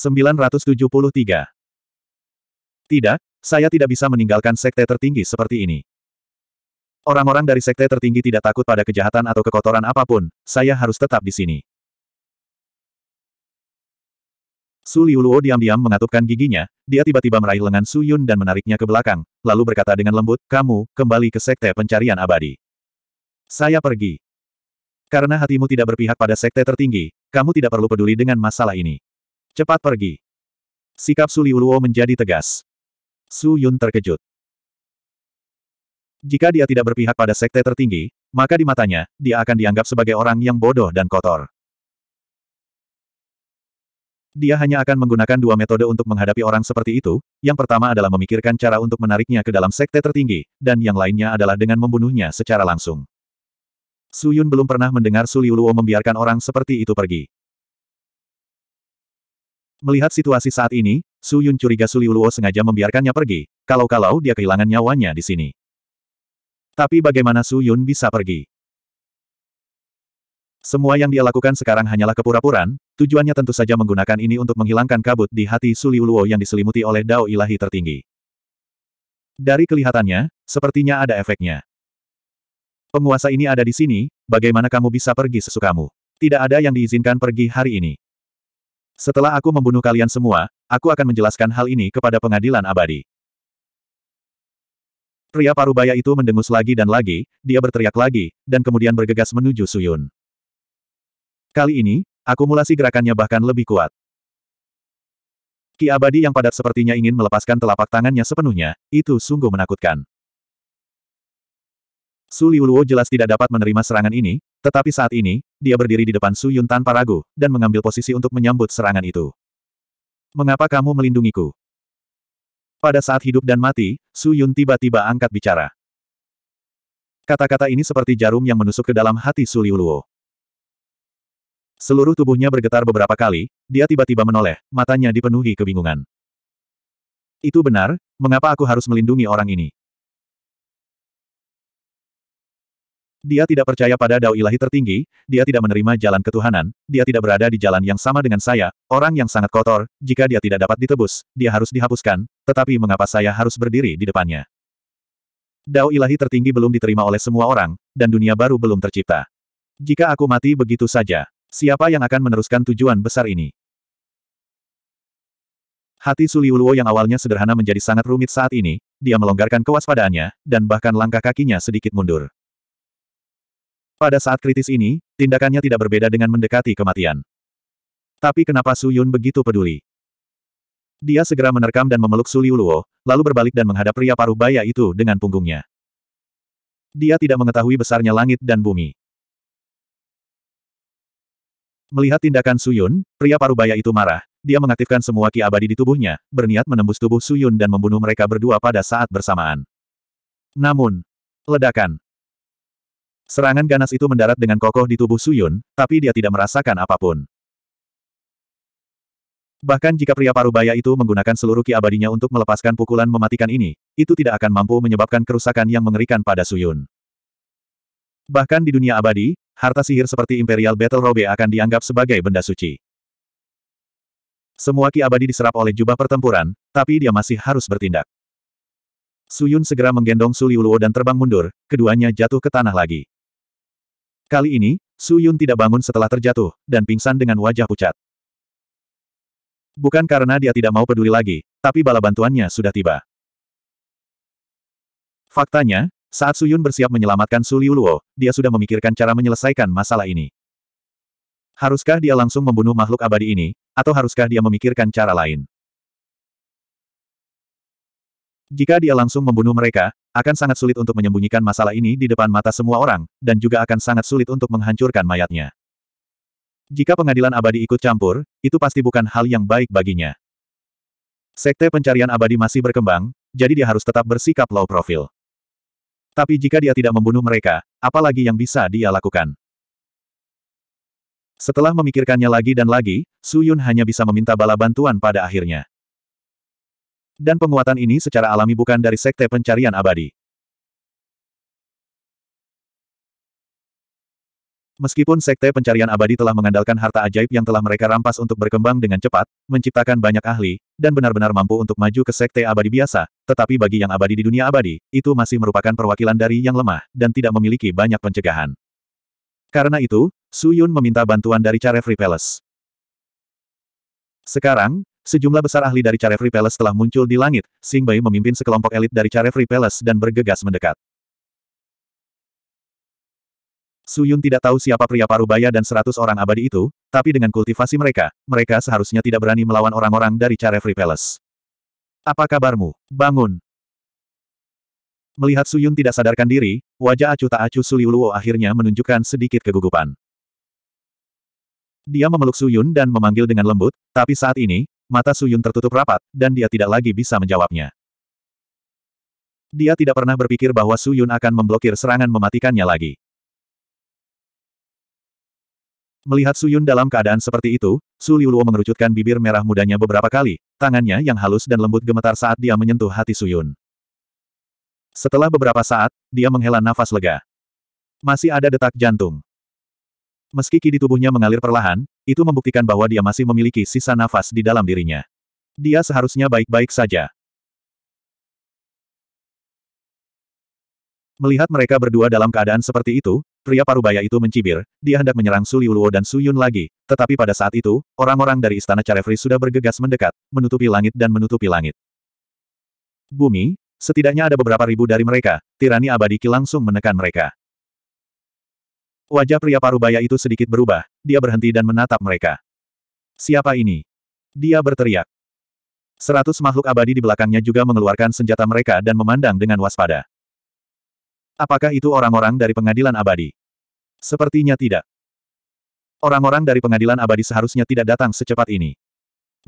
973 Tidak, saya tidak bisa meninggalkan sekte tertinggi seperti ini. Orang-orang dari sekte tertinggi tidak takut pada kejahatan atau kekotoran apapun, saya harus tetap di sini. Su Liuluo diam-diam mengatupkan giginya, dia tiba-tiba meraih lengan Su Yun dan menariknya ke belakang, lalu berkata dengan lembut, kamu, kembali ke sekte pencarian abadi. Saya pergi. Karena hatimu tidak berpihak pada sekte tertinggi, kamu tidak perlu peduli dengan masalah ini. Cepat pergi. Sikap Su Liuluo menjadi tegas. Su Yun terkejut. Jika dia tidak berpihak pada sekte tertinggi, maka di matanya, dia akan dianggap sebagai orang yang bodoh dan kotor. Dia hanya akan menggunakan dua metode untuk menghadapi orang seperti itu, yang pertama adalah memikirkan cara untuk menariknya ke dalam sekte tertinggi, dan yang lainnya adalah dengan membunuhnya secara langsung. Su Yun belum pernah mendengar Su Liuluo membiarkan orang seperti itu pergi. Melihat situasi saat ini, Su Yun curiga Su Liuluo sengaja membiarkannya pergi, kalau-kalau dia kehilangan nyawanya di sini. Tapi bagaimana Su Yun bisa pergi? Semua yang dia lakukan sekarang hanyalah kepura-puraan, tujuannya tentu saja menggunakan ini untuk menghilangkan kabut di hati Suliuluo yang diselimuti oleh dao ilahi tertinggi. Dari kelihatannya, sepertinya ada efeknya. Penguasa ini ada di sini, bagaimana kamu bisa pergi sesukamu? Tidak ada yang diizinkan pergi hari ini. Setelah aku membunuh kalian semua, aku akan menjelaskan hal ini kepada pengadilan abadi. Pria parubaya itu mendengus lagi dan lagi, dia berteriak lagi, dan kemudian bergegas menuju Suyun. Kali ini, akumulasi gerakannya bahkan lebih kuat. Ki abadi yang padat sepertinya ingin melepaskan telapak tangannya sepenuhnya, itu sungguh menakutkan. Su Liuluo jelas tidak dapat menerima serangan ini, tetapi saat ini, dia berdiri di depan Su Yun tanpa ragu, dan mengambil posisi untuk menyambut serangan itu. Mengapa kamu melindungiku? Pada saat hidup dan mati, Su Yun tiba-tiba angkat bicara. Kata-kata ini seperti jarum yang menusuk ke dalam hati Su Liuluo. Seluruh tubuhnya bergetar beberapa kali, dia tiba-tiba menoleh, matanya dipenuhi kebingungan. Itu benar, mengapa aku harus melindungi orang ini? Dia tidak percaya pada dao ilahi tertinggi, dia tidak menerima jalan ketuhanan, dia tidak berada di jalan yang sama dengan saya, orang yang sangat kotor, jika dia tidak dapat ditebus, dia harus dihapuskan, tetapi mengapa saya harus berdiri di depannya? Dao ilahi tertinggi belum diterima oleh semua orang, dan dunia baru belum tercipta. Jika aku mati begitu saja, Siapa yang akan meneruskan tujuan besar ini? Hati Suliuluo yang awalnya sederhana menjadi sangat rumit saat ini, dia melonggarkan kewaspadaannya, dan bahkan langkah kakinya sedikit mundur. Pada saat kritis ini, tindakannya tidak berbeda dengan mendekati kematian. Tapi kenapa Su Yun begitu peduli? Dia segera menerkam dan memeluk Suliuluo, lalu berbalik dan menghadap pria paruh baya itu dengan punggungnya. Dia tidak mengetahui besarnya langit dan bumi. Melihat tindakan Suyun, pria parubaya itu marah. Dia mengaktifkan semua ki abadi di tubuhnya, berniat menembus tubuh Suyun dan membunuh mereka berdua pada saat bersamaan. Namun, ledakan. Serangan ganas itu mendarat dengan kokoh di tubuh Suyun, tapi dia tidak merasakan apapun. Bahkan jika pria parubaya itu menggunakan seluruh ki abadinya untuk melepaskan pukulan mematikan ini, itu tidak akan mampu menyebabkan kerusakan yang mengerikan pada Suyun. Bahkan di dunia abadi, Harta sihir seperti Imperial Battle Robe akan dianggap sebagai benda suci. Semua ki abadi diserap oleh jubah pertempuran, tapi dia masih harus bertindak. Suyun segera menggendong Suliuluo dan terbang mundur, keduanya jatuh ke tanah lagi. Kali ini, Suyun tidak bangun setelah terjatuh, dan pingsan dengan wajah pucat. Bukan karena dia tidak mau peduli lagi, tapi bala bantuannya sudah tiba. Faktanya, saat Suyun bersiap menyelamatkan Su Liuluo, dia sudah memikirkan cara menyelesaikan masalah ini. Haruskah dia langsung membunuh makhluk abadi ini, atau haruskah dia memikirkan cara lain? Jika dia langsung membunuh mereka, akan sangat sulit untuk menyembunyikan masalah ini di depan mata semua orang, dan juga akan sangat sulit untuk menghancurkan mayatnya. Jika pengadilan abadi ikut campur, itu pasti bukan hal yang baik baginya. Sekte pencarian abadi masih berkembang, jadi dia harus tetap bersikap low profile. Tapi jika dia tidak membunuh mereka, apalagi yang bisa dia lakukan? Setelah memikirkannya lagi dan lagi, Su Yun hanya bisa meminta bala bantuan pada akhirnya. Dan penguatan ini secara alami bukan dari Sekte Pencarian Abadi. Meskipun Sekte Pencarian Abadi telah mengandalkan harta ajaib yang telah mereka rampas untuk berkembang dengan cepat, menciptakan banyak ahli, dan benar-benar mampu untuk maju ke Sekte Abadi biasa, tetapi bagi yang abadi di dunia abadi, itu masih merupakan perwakilan dari yang lemah, dan tidak memiliki banyak pencegahan. Karena itu, Su Yun meminta bantuan dari Carefree Palace. Sekarang, sejumlah besar ahli dari Carefree Palace telah muncul di langit, Sing Bai memimpin sekelompok elit dari Carefree Palace dan bergegas mendekat. Su Yun tidak tahu siapa pria parubaya dan seratus orang abadi itu, tapi dengan kultivasi mereka, mereka seharusnya tidak berani melawan orang-orang dari Free Palace. Apa kabarmu? Bangun! Melihat Su Yun tidak sadarkan diri, wajah acuh tak acuh Suliuluo akhirnya menunjukkan sedikit kegugupan. Dia memeluk Su Yun dan memanggil dengan lembut, tapi saat ini, mata Su Yun tertutup rapat, dan dia tidak lagi bisa menjawabnya. Dia tidak pernah berpikir bahwa Su Yun akan memblokir serangan mematikannya lagi. Melihat Suyun dalam keadaan seperti itu, Su Liuluo mengerucutkan bibir merah mudanya beberapa kali, tangannya yang halus dan lembut gemetar saat dia menyentuh hati Suyun. Setelah beberapa saat, dia menghela nafas lega. Masih ada detak jantung. Meski kini tubuhnya mengalir perlahan, itu membuktikan bahwa dia masih memiliki sisa nafas di dalam dirinya. Dia seharusnya baik-baik saja. Melihat mereka berdua dalam keadaan seperti itu, Pria parubaya itu mencibir, dia hendak menyerang Su Liuluo dan Su Yun lagi, tetapi pada saat itu, orang-orang dari istana Carefree sudah bergegas mendekat, menutupi langit dan menutupi langit. Bumi, setidaknya ada beberapa ribu dari mereka, tirani abadi Ki langsung menekan mereka. Wajah pria parubaya itu sedikit berubah, dia berhenti dan menatap mereka. Siapa ini? Dia berteriak. Seratus makhluk abadi di belakangnya juga mengeluarkan senjata mereka dan memandang dengan waspada. Apakah itu orang-orang dari pengadilan abadi? Sepertinya tidak. Orang-orang dari pengadilan abadi seharusnya tidak datang secepat ini.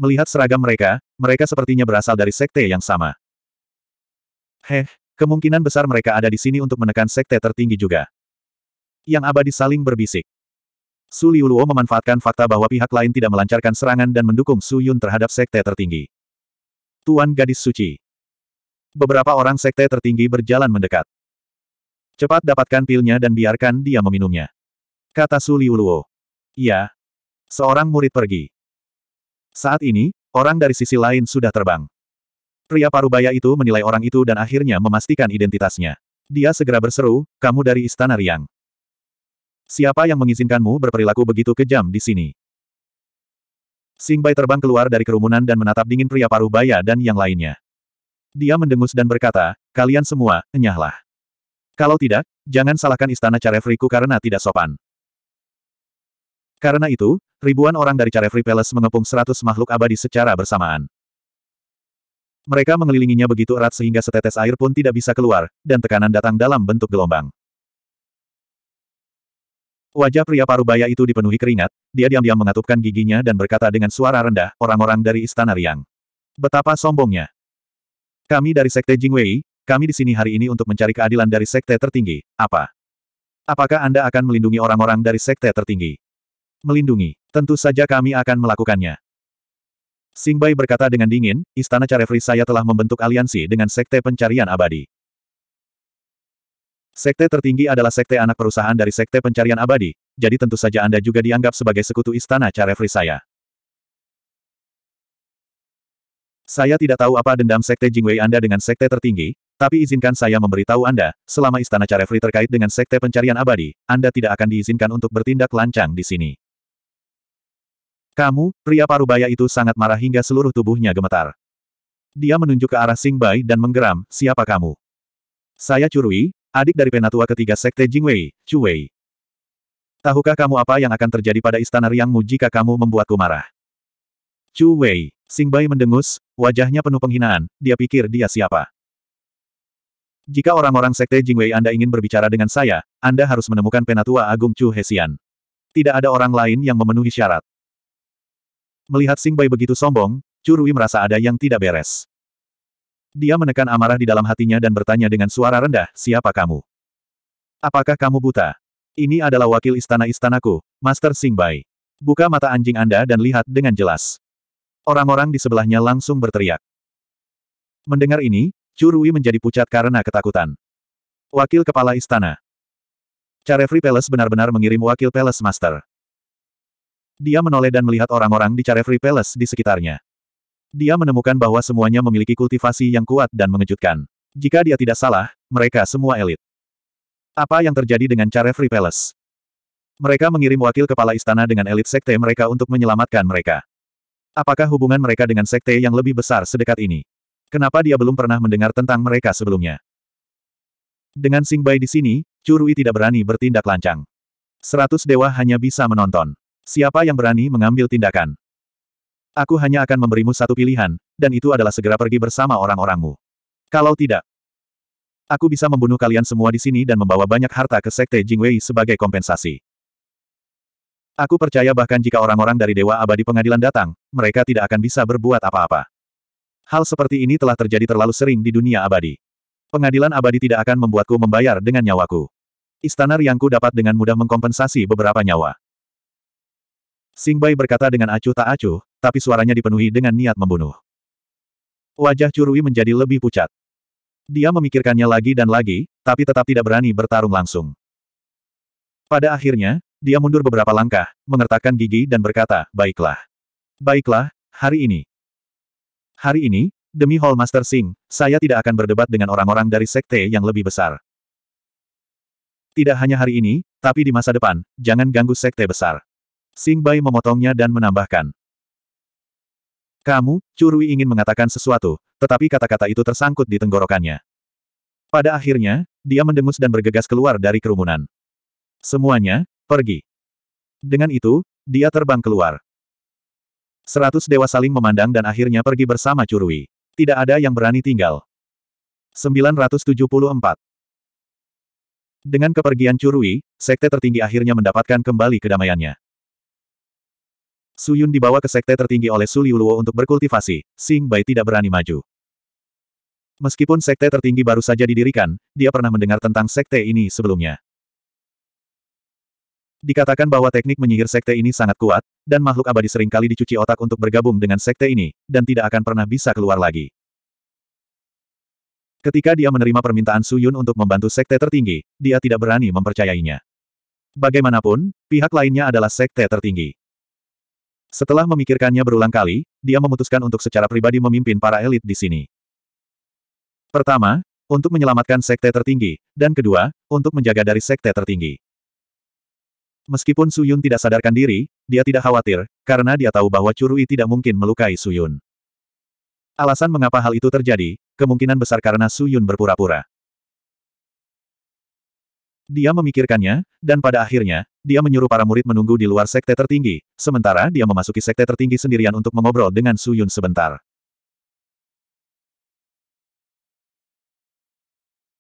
Melihat seragam mereka, mereka sepertinya berasal dari sekte yang sama. Heh, kemungkinan besar mereka ada di sini untuk menekan sekte tertinggi juga. Yang abadi saling berbisik. Su Liuluo memanfaatkan fakta bahwa pihak lain tidak melancarkan serangan dan mendukung Su Yun terhadap sekte tertinggi. Tuan Gadis Suci Beberapa orang sekte tertinggi berjalan mendekat. Cepat dapatkan pilnya dan biarkan dia meminumnya. Kata Su Liuluo. Iya. Seorang murid pergi. Saat ini, orang dari sisi lain sudah terbang. Pria parubaya itu menilai orang itu dan akhirnya memastikan identitasnya. Dia segera berseru, kamu dari Istana Riang. Siapa yang mengizinkanmu berperilaku begitu kejam di sini? Singbai terbang keluar dari kerumunan dan menatap dingin pria parubaya dan yang lainnya. Dia mendengus dan berkata, kalian semua, enyahlah. Kalau tidak, jangan salahkan istana Carefriku karena tidak sopan. Karena itu, ribuan orang dari Carefri Palace mengepung seratus makhluk abadi secara bersamaan. Mereka mengelilinginya begitu erat sehingga setetes air pun tidak bisa keluar, dan tekanan datang dalam bentuk gelombang. Wajah pria parubaya itu dipenuhi keringat, dia diam-diam mengatupkan giginya dan berkata dengan suara rendah, orang-orang dari Istana Riang. Betapa sombongnya. Kami dari Sekte Jingwei, kami di sini hari ini untuk mencari keadilan dari sekte tertinggi. Apa? Apakah Anda akan melindungi orang-orang dari sekte tertinggi? Melindungi. Tentu saja kami akan melakukannya. Singbai berkata dengan dingin, Istana Carefree saya telah membentuk aliansi dengan sekte pencarian abadi. Sekte tertinggi adalah sekte anak perusahaan dari sekte pencarian abadi, jadi tentu saja Anda juga dianggap sebagai sekutu Istana Carefree saya. Saya tidak tahu apa dendam sekte Jingwei Anda dengan sekte tertinggi, tapi izinkan saya memberitahu Anda, selama Istana Carefree terkait dengan Sekte Pencarian Abadi, Anda tidak akan diizinkan untuk bertindak lancang di sini. Kamu, pria parubaya itu sangat marah hingga seluruh tubuhnya gemetar. Dia menunjuk ke arah Sing Bai dan menggeram, siapa kamu? Saya Curui, adik dari penatua ketiga Sekte Jingwei, Chuwei. Tahukah kamu apa yang akan terjadi pada istana Riangmu jika kamu membuatku marah? Chu Wei, Sing Bai mendengus, wajahnya penuh penghinaan, dia pikir dia siapa. Jika orang-orang Sekte Jingwei Anda ingin berbicara dengan saya, Anda harus menemukan Penatua Agung Chu Hesian. Tidak ada orang lain yang memenuhi syarat. Melihat Sing Bai begitu sombong, Chu Rui merasa ada yang tidak beres. Dia menekan amarah di dalam hatinya dan bertanya dengan suara rendah, siapa kamu? Apakah kamu buta? Ini adalah wakil istana-istanaku, Master Sing Bai. Buka mata anjing Anda dan lihat dengan jelas. Orang-orang di sebelahnya langsung berteriak. Mendengar ini, Curui menjadi pucat karena ketakutan. Wakil Kepala Istana Carefree Palace benar-benar mengirim Wakil Palace Master. Dia menoleh dan melihat orang-orang di Carefree Palace di sekitarnya. Dia menemukan bahwa semuanya memiliki kultivasi yang kuat dan mengejutkan. Jika dia tidak salah, mereka semua elit. Apa yang terjadi dengan Carefree Palace? Mereka mengirim wakil kepala istana dengan elit sekte mereka untuk menyelamatkan mereka. Apakah hubungan mereka dengan sekte yang lebih besar sedekat ini? Kenapa dia belum pernah mendengar tentang mereka sebelumnya? Dengan Sing Bai di sini, Curui tidak berani bertindak lancang. Seratus dewa hanya bisa menonton. Siapa yang berani mengambil tindakan? Aku hanya akan memberimu satu pilihan, dan itu adalah segera pergi bersama orang-orangmu. Kalau tidak, aku bisa membunuh kalian semua di sini dan membawa banyak harta ke Sekte Jingwei sebagai kompensasi. Aku percaya bahkan jika orang-orang dari Dewa Abadi Pengadilan datang, mereka tidak akan bisa berbuat apa-apa. Hal seperti ini telah terjadi terlalu sering di dunia abadi. Pengadilan abadi tidak akan membuatku membayar dengan nyawaku. Istana Riangku dapat dengan mudah mengkompensasi beberapa nyawa. Singbai berkata dengan acuh tak acuh, tapi suaranya dipenuhi dengan niat membunuh. Wajah Curui menjadi lebih pucat. Dia memikirkannya lagi dan lagi, tapi tetap tidak berani bertarung langsung. Pada akhirnya, dia mundur beberapa langkah, mengertakkan gigi dan berkata, Baiklah. Baiklah, hari ini, Hari ini, demi Hall Master Sing, saya tidak akan berdebat dengan orang-orang dari sekte yang lebih besar. Tidak hanya hari ini, tapi di masa depan, jangan ganggu sekte besar. Sing Bai memotongnya dan menambahkan. Kamu, Curui ingin mengatakan sesuatu, tetapi kata-kata itu tersangkut di tenggorokannya. Pada akhirnya, dia mendengus dan bergegas keluar dari kerumunan. Semuanya, pergi. Dengan itu, dia terbang keluar. Seratus dewa saling memandang dan akhirnya pergi bersama Curui. Tidak ada yang berani tinggal. 974. Dengan kepergian Curui, sekte tertinggi akhirnya mendapatkan kembali kedamaiannya. Suyun dibawa ke sekte tertinggi oleh Suliuluo untuk berkultivasi, Sing Bai tidak berani maju. Meskipun sekte tertinggi baru saja didirikan, dia pernah mendengar tentang sekte ini sebelumnya. Dikatakan bahwa teknik menyihir sekte ini sangat kuat, dan makhluk abadi seringkali dicuci otak untuk bergabung dengan sekte ini, dan tidak akan pernah bisa keluar lagi. Ketika dia menerima permintaan Su Yun untuk membantu sekte tertinggi, dia tidak berani mempercayainya. Bagaimanapun, pihak lainnya adalah sekte tertinggi. Setelah memikirkannya berulang kali, dia memutuskan untuk secara pribadi memimpin para elit di sini. Pertama, untuk menyelamatkan sekte tertinggi, dan kedua, untuk menjaga dari sekte tertinggi. Meskipun Suyun tidak sadarkan diri, dia tidak khawatir, karena dia tahu bahwa Curui tidak mungkin melukai Suyun. Alasan mengapa hal itu terjadi, kemungkinan besar karena Suyun berpura-pura. Dia memikirkannya, dan pada akhirnya, dia menyuruh para murid menunggu di luar sekte tertinggi, sementara dia memasuki sekte tertinggi sendirian untuk mengobrol dengan Suyun sebentar.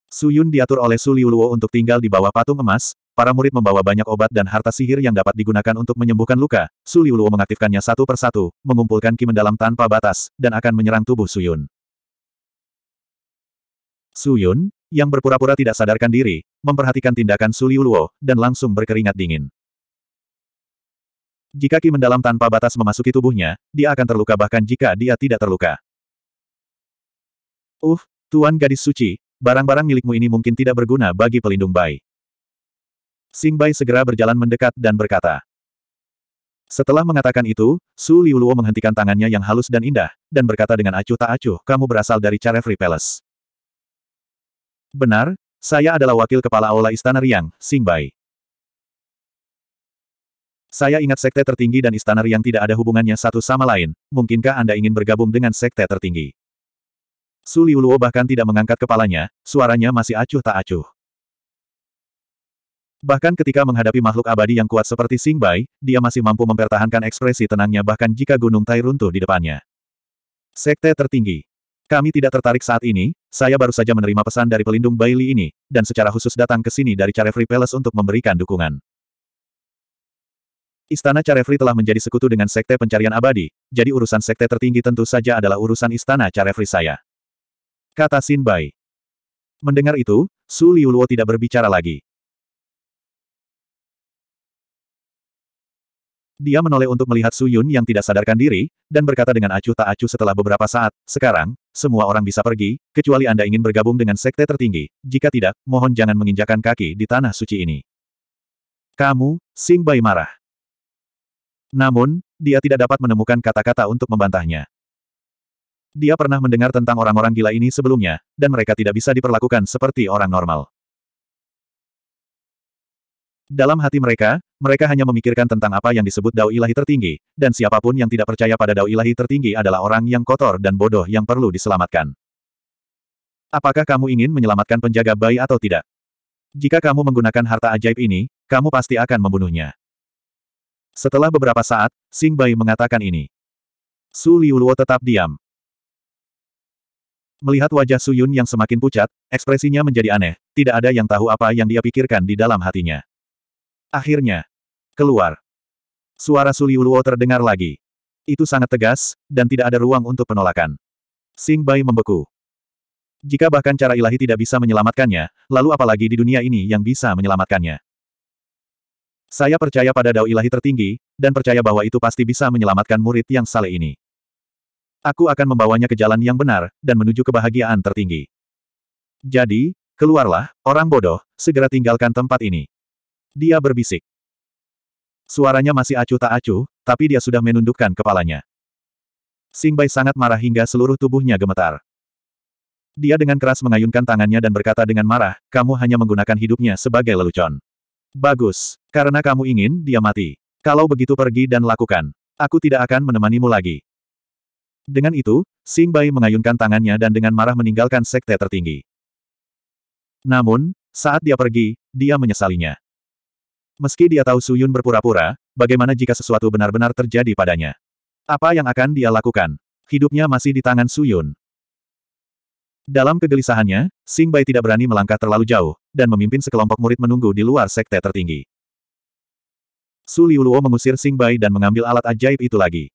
Suyun diatur oleh Su Liuluo untuk tinggal di bawah patung emas, para murid membawa banyak obat dan harta sihir yang dapat digunakan untuk menyembuhkan luka, Su Liuluo mengaktifkannya satu persatu, mengumpulkan ki mendalam tanpa batas, dan akan menyerang tubuh Suyun. Suyun, yang berpura-pura tidak sadarkan diri, memperhatikan tindakan Su Liuluo, dan langsung berkeringat dingin. Jika ki mendalam tanpa batas memasuki tubuhnya, dia akan terluka bahkan jika dia tidak terluka. Uh, Tuan Gadis Suci, barang-barang milikmu ini mungkin tidak berguna bagi pelindung bayi. Singbai Bai segera berjalan mendekat dan berkata. Setelah mengatakan itu, Su Liuluo menghentikan tangannya yang halus dan indah, dan berkata dengan acuh tak acuh, kamu berasal dari Carefree Palace. Benar, saya adalah wakil kepala Aula Istana Riang, Singbai. Bai. Saya ingat sekte tertinggi dan Istana Riang tidak ada hubungannya satu sama lain, mungkinkah Anda ingin bergabung dengan sekte tertinggi? Su Liuluo bahkan tidak mengangkat kepalanya, suaranya masih acuh tak acuh. Bahkan ketika menghadapi makhluk abadi yang kuat seperti Sing Bai, dia masih mampu mempertahankan ekspresi tenangnya bahkan jika Gunung Tai runtuh di depannya. Sekte tertinggi. Kami tidak tertarik saat ini, saya baru saja menerima pesan dari pelindung Bailey ini, dan secara khusus datang ke sini dari Carefree Palace untuk memberikan dukungan. Istana Carefree telah menjadi sekutu dengan Sekte Pencarian Abadi, jadi urusan Sekte tertinggi tentu saja adalah urusan Istana Carefree saya. Kata Sin Bai. Mendengar itu, Su Liuluo tidak berbicara lagi. Dia menoleh untuk melihat Su Yun yang tidak sadarkan diri, dan berkata dengan acuh tak acuh setelah beberapa saat, sekarang, semua orang bisa pergi, kecuali Anda ingin bergabung dengan sekte tertinggi, jika tidak, mohon jangan menginjakan kaki di tanah suci ini. Kamu, Sing Bai marah. Namun, dia tidak dapat menemukan kata-kata untuk membantahnya. Dia pernah mendengar tentang orang-orang gila ini sebelumnya, dan mereka tidak bisa diperlakukan seperti orang normal. Dalam hati mereka, mereka hanya memikirkan tentang apa yang disebut dao ilahi tertinggi, dan siapapun yang tidak percaya pada dao ilahi tertinggi adalah orang yang kotor dan bodoh yang perlu diselamatkan. Apakah kamu ingin menyelamatkan penjaga bayi atau tidak? Jika kamu menggunakan harta ajaib ini, kamu pasti akan membunuhnya. Setelah beberapa saat, Sing Bai mengatakan ini. Su Liuluo tetap diam. Melihat wajah Su Yun yang semakin pucat, ekspresinya menjadi aneh, tidak ada yang tahu apa yang dia pikirkan di dalam hatinya. Akhirnya. Keluar. Suara Suliuluo terdengar lagi. Itu sangat tegas, dan tidak ada ruang untuk penolakan. Sing Bai membeku. Jika bahkan cara ilahi tidak bisa menyelamatkannya, lalu apalagi di dunia ini yang bisa menyelamatkannya. Saya percaya pada dao ilahi tertinggi, dan percaya bahwa itu pasti bisa menyelamatkan murid yang saleh ini. Aku akan membawanya ke jalan yang benar, dan menuju kebahagiaan tertinggi. Jadi, keluarlah, orang bodoh, segera tinggalkan tempat ini. Dia berbisik. Suaranya masih acuh tak acuh, tapi dia sudah menundukkan kepalanya. Singbai sangat marah hingga seluruh tubuhnya gemetar. Dia dengan keras mengayunkan tangannya dan berkata dengan marah, kamu hanya menggunakan hidupnya sebagai lelucon. Bagus, karena kamu ingin dia mati. Kalau begitu pergi dan lakukan. Aku tidak akan menemanimu lagi. Dengan itu, Sing Bai mengayunkan tangannya dan dengan marah meninggalkan sekte tertinggi. Namun, saat dia pergi, dia menyesalinya. Meski dia tahu Suyun berpura-pura, bagaimana jika sesuatu benar-benar terjadi padanya? Apa yang akan dia lakukan? Hidupnya masih di tangan Suyun. Dalam kegelisahannya, Sing Bai tidak berani melangkah terlalu jauh, dan memimpin sekelompok murid menunggu di luar sekte tertinggi. Su Liuluo mengusir Sing Bai dan mengambil alat ajaib itu lagi.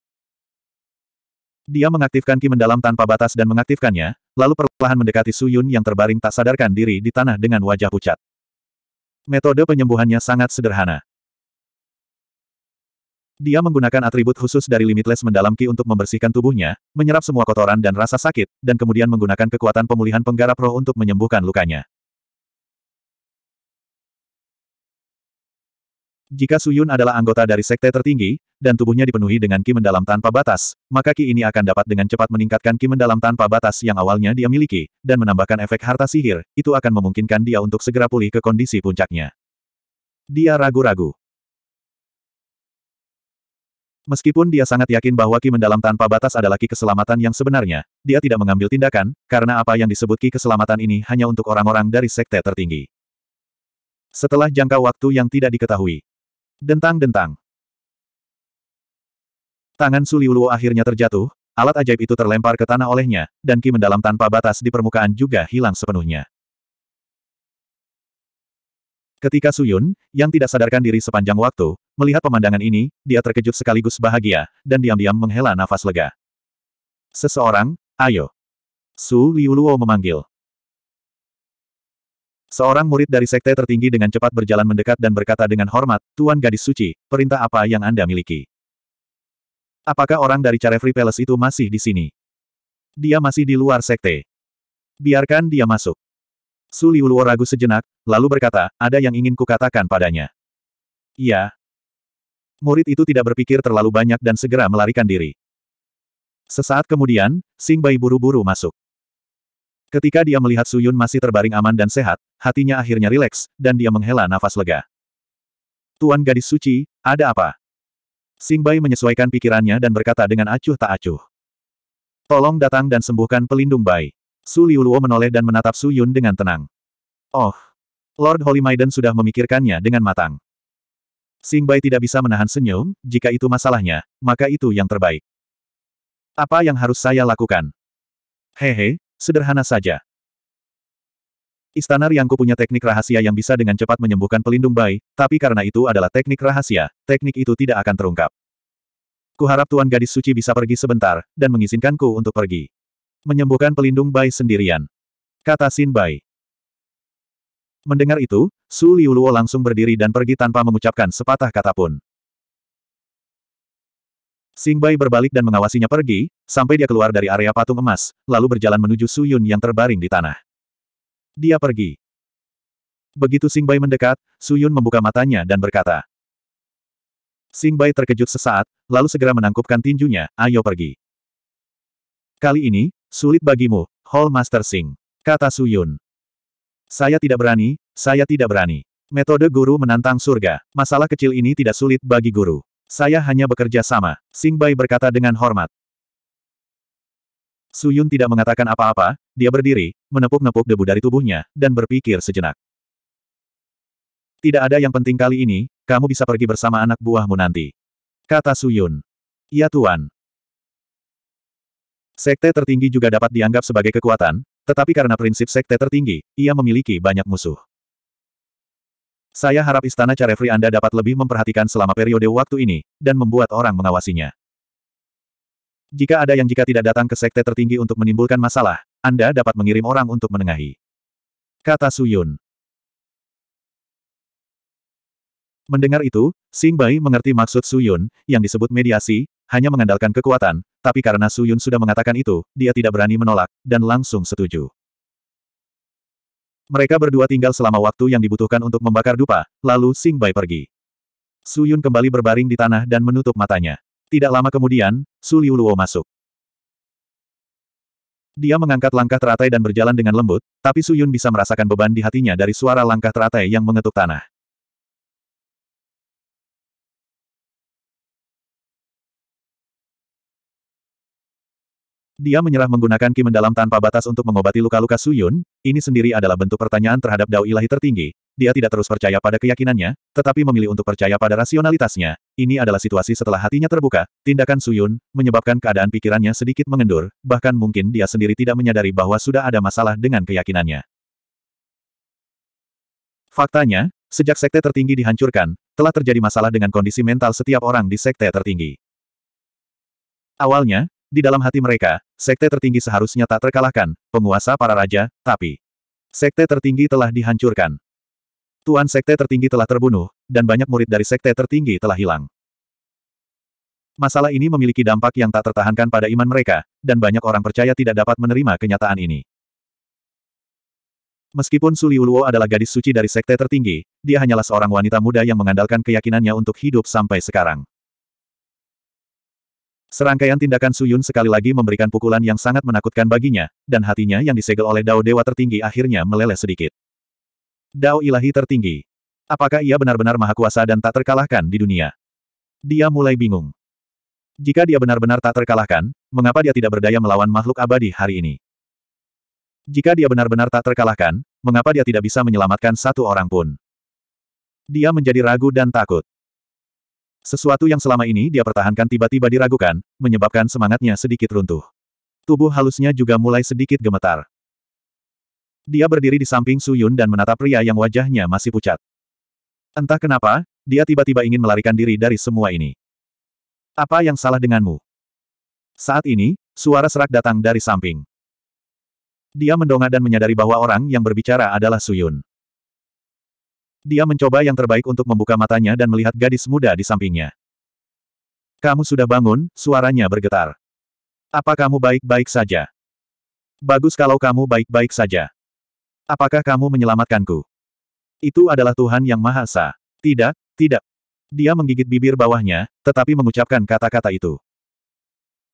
Dia mengaktifkan ki mendalam tanpa batas dan mengaktifkannya, lalu perlahan mendekati Su Yun yang terbaring tak sadarkan diri di tanah dengan wajah pucat. Metode penyembuhannya sangat sederhana. Dia menggunakan atribut khusus dari Limitless Mendalam Ki untuk membersihkan tubuhnya, menyerap semua kotoran dan rasa sakit, dan kemudian menggunakan kekuatan pemulihan penggarap roh untuk menyembuhkan lukanya. Jika Suyun adalah anggota dari sekte tertinggi, dan tubuhnya dipenuhi dengan ki mendalam tanpa batas, maka ki ini akan dapat dengan cepat meningkatkan ki mendalam tanpa batas yang awalnya dia miliki, dan menambahkan efek harta sihir, itu akan memungkinkan dia untuk segera pulih ke kondisi puncaknya. Dia ragu-ragu. Meskipun dia sangat yakin bahwa ki mendalam tanpa batas adalah ki keselamatan yang sebenarnya, dia tidak mengambil tindakan, karena apa yang disebut ki keselamatan ini hanya untuk orang-orang dari sekte tertinggi. Setelah jangka waktu yang tidak diketahui, Dentang-dentang. Tangan Suliuluo akhirnya terjatuh, alat ajaib itu terlempar ke tanah olehnya, dan ki mendalam tanpa batas di permukaan juga hilang sepenuhnya. Ketika Suyun, yang tidak sadarkan diri sepanjang waktu, melihat pemandangan ini, dia terkejut sekaligus bahagia, dan diam-diam menghela nafas lega. Seseorang, ayo. Su Liuluo memanggil. Seorang murid dari sekte tertinggi dengan cepat berjalan mendekat dan berkata dengan hormat, Tuan Gadis Suci, perintah apa yang Anda miliki? Apakah orang dari Carefree Palace itu masih di sini? Dia masih di luar sekte. Biarkan dia masuk. Su Liuluo ragu sejenak, lalu berkata, ada yang ingin kukatakan padanya. Iya. Murid itu tidak berpikir terlalu banyak dan segera melarikan diri. Sesaat kemudian, Sing Bai buru-buru masuk. Ketika dia melihat Suyun masih terbaring aman dan sehat, hatinya akhirnya rileks, dan dia menghela nafas lega. Tuan gadis suci, ada apa? Singbai menyesuaikan pikirannya dan berkata dengan acuh tak acuh. Tolong datang dan sembuhkan pelindung Bai. Su Liuluo menoleh dan menatap Su Yun dengan tenang. Oh, Lord Holy Maiden sudah memikirkannya dengan matang. Singbai tidak bisa menahan senyum, jika itu masalahnya, maka itu yang terbaik. Apa yang harus saya lakukan? Hehe, Sederhana saja. Istana Riangku punya teknik rahasia yang bisa dengan cepat menyembuhkan pelindung bayi, tapi karena itu adalah teknik rahasia, teknik itu tidak akan terungkap. Kuharap Tuan Gadis Suci bisa pergi sebentar, dan mengizinkanku untuk pergi. Menyembuhkan pelindung bayi sendirian. Kata Sin Bai. Mendengar itu, Su Liuluo langsung berdiri dan pergi tanpa mengucapkan sepatah kata pun. Sing Bai berbalik dan mengawasinya pergi, sampai dia keluar dari area patung emas, lalu berjalan menuju Su Yun yang terbaring di tanah. Dia pergi. Begitu Sing Bai mendekat, Su Yun membuka matanya dan berkata. Sing Bai terkejut sesaat, lalu segera menangkupkan tinjunya, ayo pergi. Kali ini, sulit bagimu, Hall Master Sing. Kata Su Yun. Saya tidak berani, saya tidak berani. Metode guru menantang surga, masalah kecil ini tidak sulit bagi guru. Saya hanya bekerja sama, Sing Bai berkata dengan hormat. Su Yun tidak mengatakan apa-apa, dia berdiri, menepuk-nepuk debu dari tubuhnya, dan berpikir sejenak. Tidak ada yang penting kali ini, kamu bisa pergi bersama anak buahmu nanti. Kata Su Yun. Ya Tuan. Sekte tertinggi juga dapat dianggap sebagai kekuatan, tetapi karena prinsip sekte tertinggi, ia memiliki banyak musuh. Saya harap istana Carefri Anda dapat lebih memperhatikan selama periode waktu ini, dan membuat orang mengawasinya. Jika ada yang jika tidak datang ke sekte tertinggi untuk menimbulkan masalah, Anda dapat mengirim orang untuk menengahi. Kata Suyun. Mendengar itu, Sing Bai mengerti maksud Suyun, yang disebut mediasi, hanya mengandalkan kekuatan, tapi karena Suyun sudah mengatakan itu, dia tidak berani menolak, dan langsung setuju. Mereka berdua tinggal selama waktu yang dibutuhkan untuk membakar dupa, lalu Sing Bai pergi. Su Yun kembali berbaring di tanah dan menutup matanya. Tidak lama kemudian, Su Liu Luo masuk. Dia mengangkat langkah teratai dan berjalan dengan lembut, tapi Su Yun bisa merasakan beban di hatinya dari suara langkah teratai yang mengetuk tanah. Dia menyerah menggunakan ki mendalam tanpa batas untuk mengobati luka-luka Suyun, ini sendiri adalah bentuk pertanyaan terhadap dao ilahi tertinggi. Dia tidak terus percaya pada keyakinannya, tetapi memilih untuk percaya pada rasionalitasnya. Ini adalah situasi setelah hatinya terbuka, tindakan Suyun, menyebabkan keadaan pikirannya sedikit mengendur, bahkan mungkin dia sendiri tidak menyadari bahwa sudah ada masalah dengan keyakinannya. Faktanya, sejak sekte tertinggi dihancurkan, telah terjadi masalah dengan kondisi mental setiap orang di sekte tertinggi. Awalnya, di dalam hati mereka, sekte tertinggi seharusnya tak terkalahkan, penguasa para raja, tapi... Sekte tertinggi telah dihancurkan. Tuan sekte tertinggi telah terbunuh, dan banyak murid dari sekte tertinggi telah hilang. Masalah ini memiliki dampak yang tak tertahankan pada iman mereka, dan banyak orang percaya tidak dapat menerima kenyataan ini. Meskipun Suli Uluo adalah gadis suci dari sekte tertinggi, dia hanyalah seorang wanita muda yang mengandalkan keyakinannya untuk hidup sampai sekarang. Serangkaian tindakan Suyun sekali lagi memberikan pukulan yang sangat menakutkan baginya, dan hatinya yang disegel oleh Dao Dewa tertinggi akhirnya meleleh sedikit. Dao Ilahi tertinggi. Apakah ia benar-benar maha kuasa dan tak terkalahkan di dunia? Dia mulai bingung. Jika dia benar-benar tak terkalahkan, mengapa dia tidak berdaya melawan makhluk abadi hari ini? Jika dia benar-benar tak terkalahkan, mengapa dia tidak bisa menyelamatkan satu orang pun? Dia menjadi ragu dan takut. Sesuatu yang selama ini dia pertahankan tiba-tiba diragukan, menyebabkan semangatnya sedikit runtuh. Tubuh halusnya juga mulai sedikit gemetar. Dia berdiri di samping Suyun dan menatap pria yang wajahnya masih pucat. Entah kenapa, dia tiba-tiba ingin melarikan diri dari semua ini. Apa yang salah denganmu? Saat ini, suara serak datang dari samping. Dia mendongak dan menyadari bahwa orang yang berbicara adalah Suyun. Dia mencoba yang terbaik untuk membuka matanya dan melihat gadis muda di sampingnya. Kamu sudah bangun, suaranya bergetar. Apa kamu baik-baik saja? Bagus kalau kamu baik-baik saja. Apakah kamu menyelamatkanku? Itu adalah Tuhan Yang Maha Esa. Tidak, tidak. Dia menggigit bibir bawahnya, tetapi mengucapkan kata-kata itu.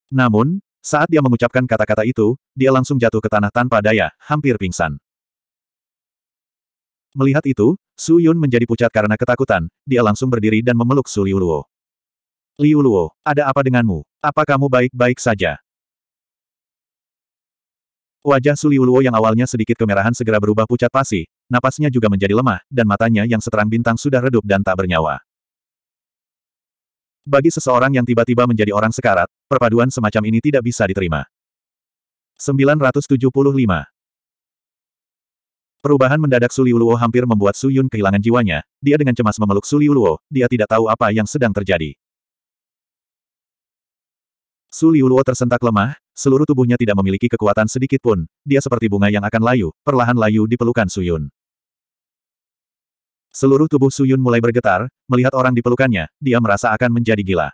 Namun, saat dia mengucapkan kata-kata itu, dia langsung jatuh ke tanah tanpa daya, hampir pingsan. Melihat itu, Su Yun menjadi pucat karena ketakutan, dia langsung berdiri dan memeluk Su Liu Luo. Liu Luo, ada apa denganmu? Apa kamu baik-baik saja? Wajah Su Liu Luo yang awalnya sedikit kemerahan segera berubah pucat pasi, napasnya juga menjadi lemah, dan matanya yang seterang bintang sudah redup dan tak bernyawa. Bagi seseorang yang tiba-tiba menjadi orang sekarat, perpaduan semacam ini tidak bisa diterima. 975 Perubahan mendadak Su Liuluo hampir membuat Su Yun kehilangan jiwanya, dia dengan cemas memeluk Su Liuluo, dia tidak tahu apa yang sedang terjadi. Su Liuluo tersentak lemah, seluruh tubuhnya tidak memiliki kekuatan sedikit pun, dia seperti bunga yang akan layu, perlahan layu di pelukan Su Yun. Seluruh tubuh Su Yun mulai bergetar, melihat orang di pelukannya, dia merasa akan menjadi gila.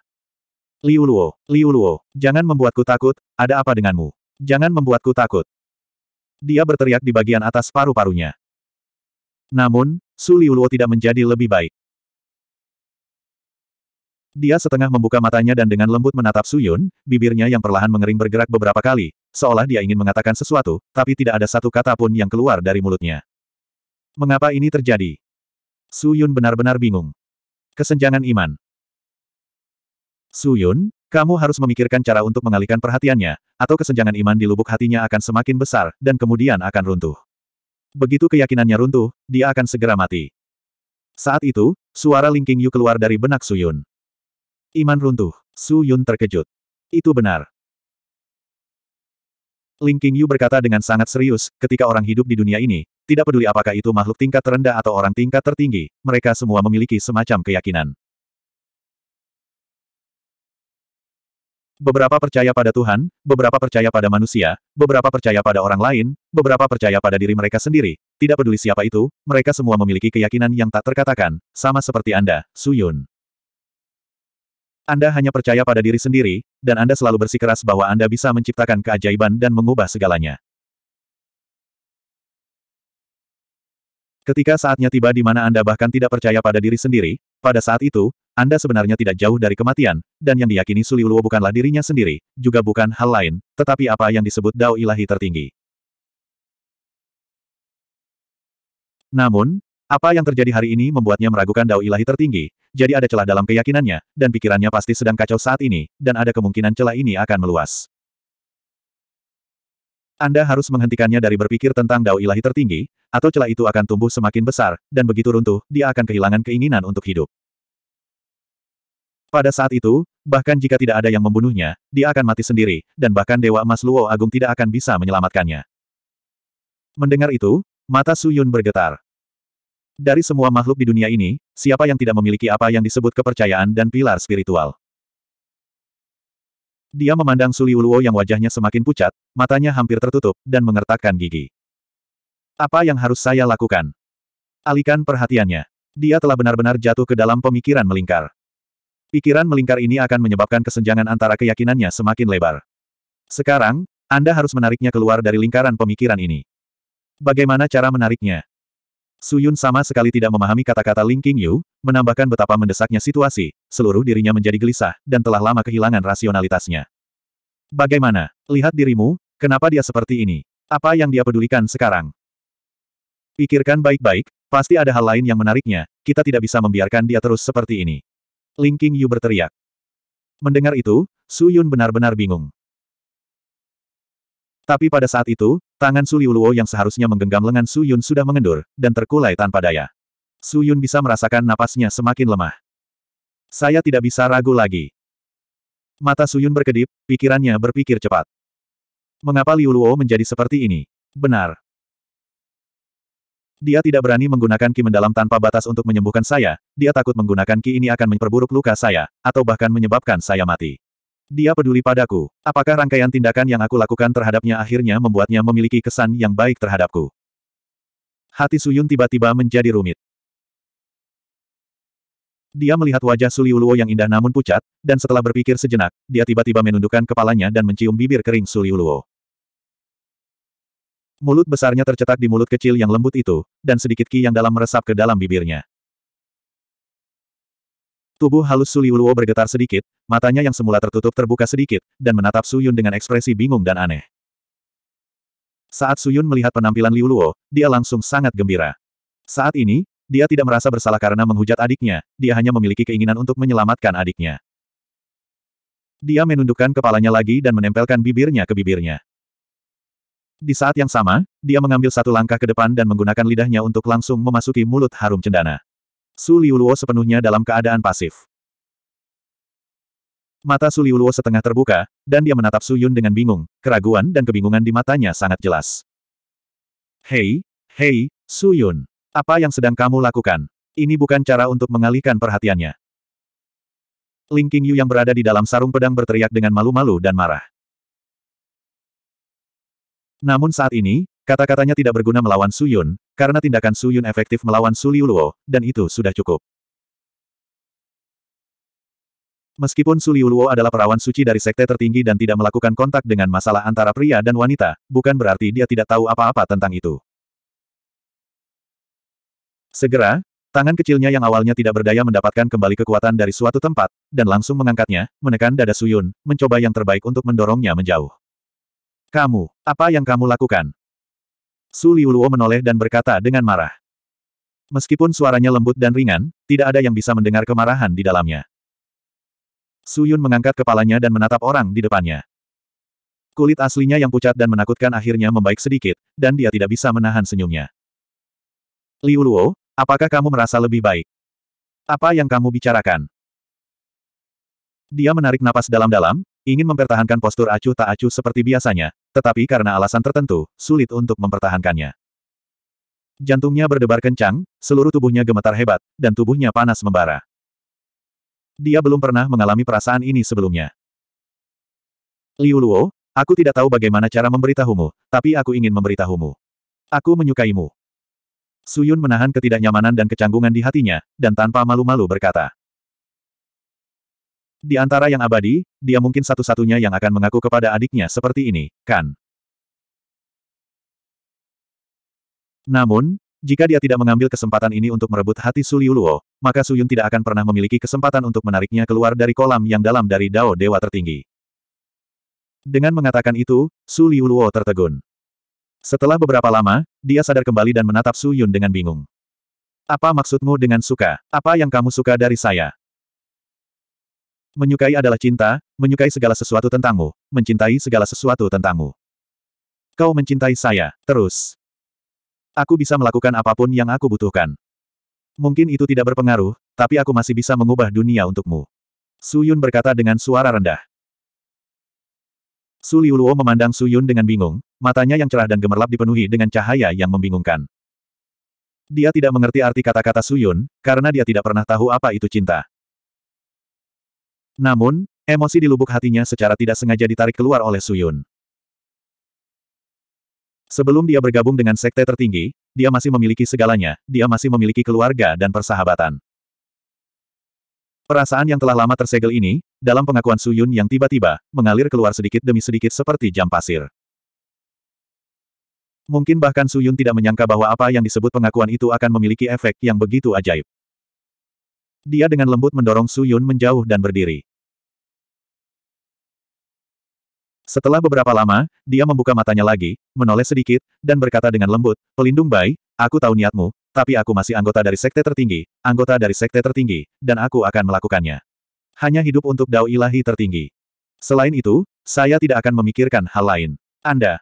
Liuluo, Liuluo, jangan membuatku takut, ada apa denganmu? Jangan membuatku takut dia berteriak di bagian atas paru-parunya. Namun, Su Liuluo tidak menjadi lebih baik. Dia setengah membuka matanya dan dengan lembut menatap Suyun, bibirnya yang perlahan mengering bergerak beberapa kali, seolah dia ingin mengatakan sesuatu, tapi tidak ada satu kata pun yang keluar dari mulutnya. Mengapa ini terjadi? Suyun benar-benar bingung. Kesenjangan iman. Suyun, kamu harus memikirkan cara untuk mengalihkan perhatiannya, atau kesenjangan iman di lubuk hatinya akan semakin besar, dan kemudian akan runtuh. Begitu keyakinannya runtuh, dia akan segera mati. Saat itu, suara Ling Qingyu keluar dari benak Su Yun. Iman runtuh. Su Yun terkejut. Itu benar. Ling Qingyu berkata dengan sangat serius, ketika orang hidup di dunia ini, tidak peduli apakah itu makhluk tingkat terendah atau orang tingkat tertinggi, mereka semua memiliki semacam keyakinan. beberapa percaya pada Tuhan, beberapa percaya pada manusia, beberapa percaya pada orang lain, beberapa percaya pada diri mereka sendiri. Tidak peduli siapa itu, mereka semua memiliki keyakinan yang tak terkatakan, sama seperti Anda, Suyun. Anda hanya percaya pada diri sendiri, dan Anda selalu bersikeras bahwa Anda bisa menciptakan keajaiban dan mengubah segalanya. Ketika saatnya tiba di mana Anda bahkan tidak percaya pada diri sendiri, pada saat itu, anda sebenarnya tidak jauh dari kematian, dan yang diyakini Suliuluo bukanlah dirinya sendiri, juga bukan hal lain, tetapi apa yang disebut dao ilahi tertinggi. Namun, apa yang terjadi hari ini membuatnya meragukan dao ilahi tertinggi, jadi ada celah dalam keyakinannya, dan pikirannya pasti sedang kacau saat ini, dan ada kemungkinan celah ini akan meluas. Anda harus menghentikannya dari berpikir tentang dao ilahi tertinggi, atau celah itu akan tumbuh semakin besar, dan begitu runtuh, dia akan kehilangan keinginan untuk hidup. Pada saat itu, bahkan jika tidak ada yang membunuhnya, dia akan mati sendiri, dan bahkan Dewa Emas Luo Agung tidak akan bisa menyelamatkannya. Mendengar itu, mata Su Yun bergetar. Dari semua makhluk di dunia ini, siapa yang tidak memiliki apa yang disebut kepercayaan dan pilar spiritual? Dia memandang Su yang wajahnya semakin pucat, matanya hampir tertutup, dan mengertakkan gigi. Apa yang harus saya lakukan? Alihkan perhatiannya. Dia telah benar-benar jatuh ke dalam pemikiran melingkar. Pikiran melingkar ini akan menyebabkan kesenjangan antara keyakinannya semakin lebar. Sekarang, Anda harus menariknya keluar dari lingkaran pemikiran ini. Bagaimana cara menariknya? Suyun sama sekali tidak memahami kata-kata Ling King menambahkan betapa mendesaknya situasi, seluruh dirinya menjadi gelisah, dan telah lama kehilangan rasionalitasnya. Bagaimana? Lihat dirimu, kenapa dia seperti ini? Apa yang dia pedulikan sekarang? Pikirkan baik-baik, pasti ada hal lain yang menariknya, kita tidak bisa membiarkan dia terus seperti ini. Ling King Yu berteriak. Mendengar itu, Su Yun benar-benar bingung. Tapi pada saat itu, tangan Su Liuluo yang seharusnya menggenggam lengan Su Yun sudah mengendur, dan terkulai tanpa daya. Su Yun bisa merasakan napasnya semakin lemah. Saya tidak bisa ragu lagi. Mata Su Yun berkedip, pikirannya berpikir cepat. Mengapa Liuluo menjadi seperti ini? Benar, dia tidak berani menggunakan ki mendalam tanpa batas untuk menyembuhkan saya, dia takut menggunakan ki ini akan memperburuk luka saya, atau bahkan menyebabkan saya mati. Dia peduli padaku. Apakah rangkaian tindakan yang aku lakukan terhadapnya akhirnya membuatnya memiliki kesan yang baik terhadapku? Hati Suyun tiba-tiba menjadi rumit. Dia melihat wajah Suliuluo yang indah namun pucat, dan setelah berpikir sejenak, dia tiba-tiba menundukkan kepalanya dan mencium bibir kering Suliuluo. Mulut besarnya tercetak di mulut kecil yang lembut itu, dan sedikit ki yang dalam meresap ke dalam bibirnya. Tubuh halus Suliuluo bergetar sedikit, matanya yang semula tertutup terbuka sedikit, dan menatap Suyun dengan ekspresi bingung dan aneh. Saat Suyun melihat penampilan Liuluo, dia langsung sangat gembira. Saat ini, dia tidak merasa bersalah karena menghujat adiknya, dia hanya memiliki keinginan untuk menyelamatkan adiknya. Dia menundukkan kepalanya lagi dan menempelkan bibirnya ke bibirnya. Di saat yang sama, dia mengambil satu langkah ke depan dan menggunakan lidahnya untuk langsung memasuki mulut harum cendana. Su Liuluo sepenuhnya dalam keadaan pasif. Mata Su Liuluo setengah terbuka, dan dia menatap Su Yun dengan bingung, keraguan dan kebingungan di matanya sangat jelas. Hei, hei, Su Yun. Apa yang sedang kamu lakukan? Ini bukan cara untuk mengalihkan perhatiannya. Ling Qingyu yang berada di dalam sarung pedang berteriak dengan malu-malu dan marah. Namun saat ini, kata-katanya tidak berguna melawan Su Yun, karena tindakan Su Yun efektif melawan Su Liu Luo, dan itu sudah cukup. Meskipun Su Liu Luo adalah perawan suci dari sekte tertinggi dan tidak melakukan kontak dengan masalah antara pria dan wanita, bukan berarti dia tidak tahu apa-apa tentang itu. Segera, tangan kecilnya yang awalnya tidak berdaya mendapatkan kembali kekuatan dari suatu tempat, dan langsung mengangkatnya, menekan dada Suyun, mencoba yang terbaik untuk mendorongnya menjauh. Kamu, apa yang kamu lakukan? Su Liuluo menoleh dan berkata dengan marah. Meskipun suaranya lembut dan ringan, tidak ada yang bisa mendengar kemarahan di dalamnya. Su Yun mengangkat kepalanya dan menatap orang di depannya. Kulit aslinya yang pucat dan menakutkan akhirnya membaik sedikit, dan dia tidak bisa menahan senyumnya. Liu Luo, apakah kamu merasa lebih baik? Apa yang kamu bicarakan? Dia menarik napas dalam-dalam, Ingin mempertahankan postur acuh tak acuh seperti biasanya, tetapi karena alasan tertentu, sulit untuk mempertahankannya. Jantungnya berdebar kencang, seluruh tubuhnya gemetar hebat, dan tubuhnya panas membara. Dia belum pernah mengalami perasaan ini sebelumnya. Liu Luo, aku tidak tahu bagaimana cara memberitahumu, tapi aku ingin memberitahumu. Aku menyukaimu. Suyun menahan ketidaknyamanan dan kecanggungan di hatinya, dan tanpa malu-malu berkata. Di antara yang abadi, dia mungkin satu-satunya yang akan mengaku kepada adiknya seperti ini, kan? Namun, jika dia tidak mengambil kesempatan ini untuk merebut hati Su Liuluo, maka Su Yun tidak akan pernah memiliki kesempatan untuk menariknya keluar dari kolam yang dalam dari Dao Dewa Tertinggi. Dengan mengatakan itu, Su Liuluo tertegun. Setelah beberapa lama, dia sadar kembali dan menatap Su Yun dengan bingung. Apa maksudmu dengan suka? Apa yang kamu suka dari saya? Menyukai adalah cinta, menyukai segala sesuatu tentangmu, mencintai segala sesuatu tentangmu. Kau mencintai saya, terus. Aku bisa melakukan apapun yang aku butuhkan. Mungkin itu tidak berpengaruh, tapi aku masih bisa mengubah dunia untukmu. Su Yun berkata dengan suara rendah. Su Liuluo memandang Su Yun dengan bingung, matanya yang cerah dan gemerlap dipenuhi dengan cahaya yang membingungkan. Dia tidak mengerti arti kata-kata Su Yun, karena dia tidak pernah tahu apa itu cinta. Namun, emosi di lubuk hatinya secara tidak sengaja ditarik keluar oleh Suyun. Sebelum dia bergabung dengan sekte tertinggi, dia masih memiliki segalanya, dia masih memiliki keluarga dan persahabatan. Perasaan yang telah lama tersegel ini, dalam pengakuan Suyun yang tiba-tiba, mengalir keluar sedikit demi sedikit seperti jam pasir. Mungkin bahkan Suyun tidak menyangka bahwa apa yang disebut pengakuan itu akan memiliki efek yang begitu ajaib. Dia dengan lembut mendorong Suyun menjauh dan berdiri. Setelah beberapa lama, dia membuka matanya lagi, menoleh sedikit, dan berkata dengan lembut, Pelindung Bai, aku tahu niatmu, tapi aku masih anggota dari sekte tertinggi, anggota dari sekte tertinggi, dan aku akan melakukannya. Hanya hidup untuk dao ilahi tertinggi. Selain itu, saya tidak akan memikirkan hal lain. Anda.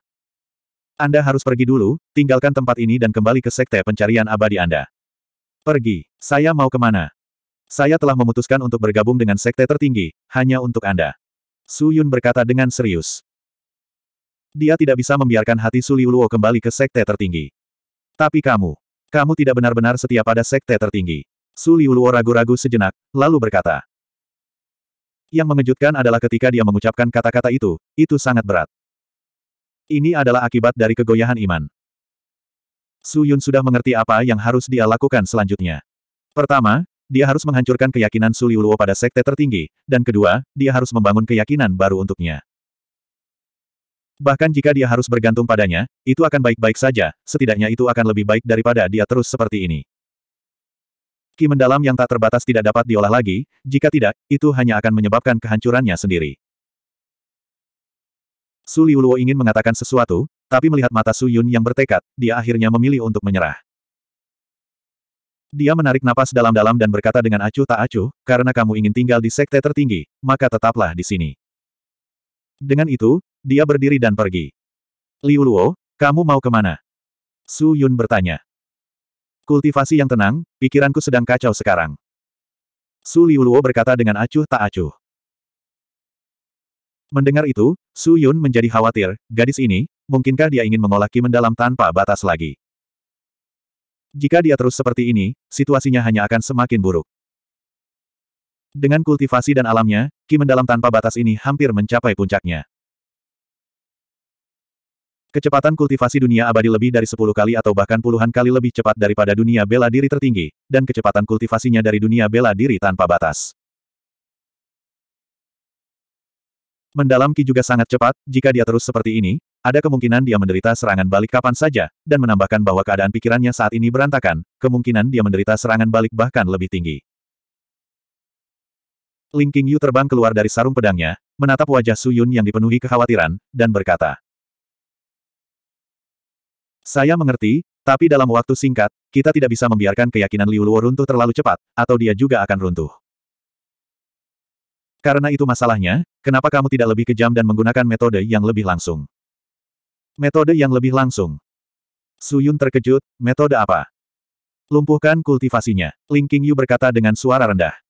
Anda harus pergi dulu, tinggalkan tempat ini dan kembali ke sekte pencarian abadi Anda. Pergi. Saya mau kemana? Saya telah memutuskan untuk bergabung dengan sekte tertinggi, hanya untuk Anda. Su Yun berkata dengan serius. Dia tidak bisa membiarkan hati Su Liuluo kembali ke sekte tertinggi. Tapi kamu, kamu tidak benar-benar setia pada sekte tertinggi. Su Liuluo ragu-ragu sejenak, lalu berkata. Yang mengejutkan adalah ketika dia mengucapkan kata-kata itu, itu sangat berat. Ini adalah akibat dari kegoyahan iman. Su Yun sudah mengerti apa yang harus dia lakukan selanjutnya. Pertama, dia harus menghancurkan keyakinan Suliuluo pada sekte tertinggi, dan kedua, dia harus membangun keyakinan baru untuknya. Bahkan jika dia harus bergantung padanya, itu akan baik-baik saja, setidaknya itu akan lebih baik daripada dia terus seperti ini. Ki mendalam yang tak terbatas tidak dapat diolah lagi, jika tidak, itu hanya akan menyebabkan kehancurannya sendiri. Su Liuluo ingin mengatakan sesuatu, tapi melihat mata Su Yun yang bertekad, dia akhirnya memilih untuk menyerah. Dia menarik napas dalam-dalam dan berkata dengan acuh tak acuh, karena kamu ingin tinggal di sekte tertinggi, maka tetaplah di sini. Dengan itu, dia berdiri dan pergi. Liu Luo, kamu mau kemana? Su Yun bertanya. Kultivasi yang tenang, pikiranku sedang kacau sekarang. Su Liu Luo berkata dengan acuh tak acuh. Mendengar itu, Su Yun menjadi khawatir, gadis ini, mungkinkah dia ingin mengolah Ki mendalam tanpa batas lagi? Jika dia terus seperti ini, situasinya hanya akan semakin buruk. Dengan kultivasi dan alamnya, Ki mendalam tanpa batas ini hampir mencapai puncaknya. Kecepatan kultivasi dunia abadi lebih dari 10 kali atau bahkan puluhan kali lebih cepat daripada dunia bela diri tertinggi, dan kecepatan kultivasinya dari dunia bela diri tanpa batas. Mendalam Ki juga sangat cepat, jika dia terus seperti ini, ada kemungkinan dia menderita serangan balik kapan saja, dan menambahkan bahwa keadaan pikirannya saat ini berantakan, kemungkinan dia menderita serangan balik bahkan lebih tinggi. Ling King terbang keluar dari sarung pedangnya, menatap wajah Su Yun yang dipenuhi kekhawatiran, dan berkata. Saya mengerti, tapi dalam waktu singkat, kita tidak bisa membiarkan keyakinan Liu Luo runtuh terlalu cepat, atau dia juga akan runtuh. Karena itu masalahnya, kenapa kamu tidak lebih kejam dan menggunakan metode yang lebih langsung? Metode yang lebih langsung. Suyun terkejut, metode apa? Lumpuhkan kultivasinya, Ling Qingyu berkata dengan suara rendah.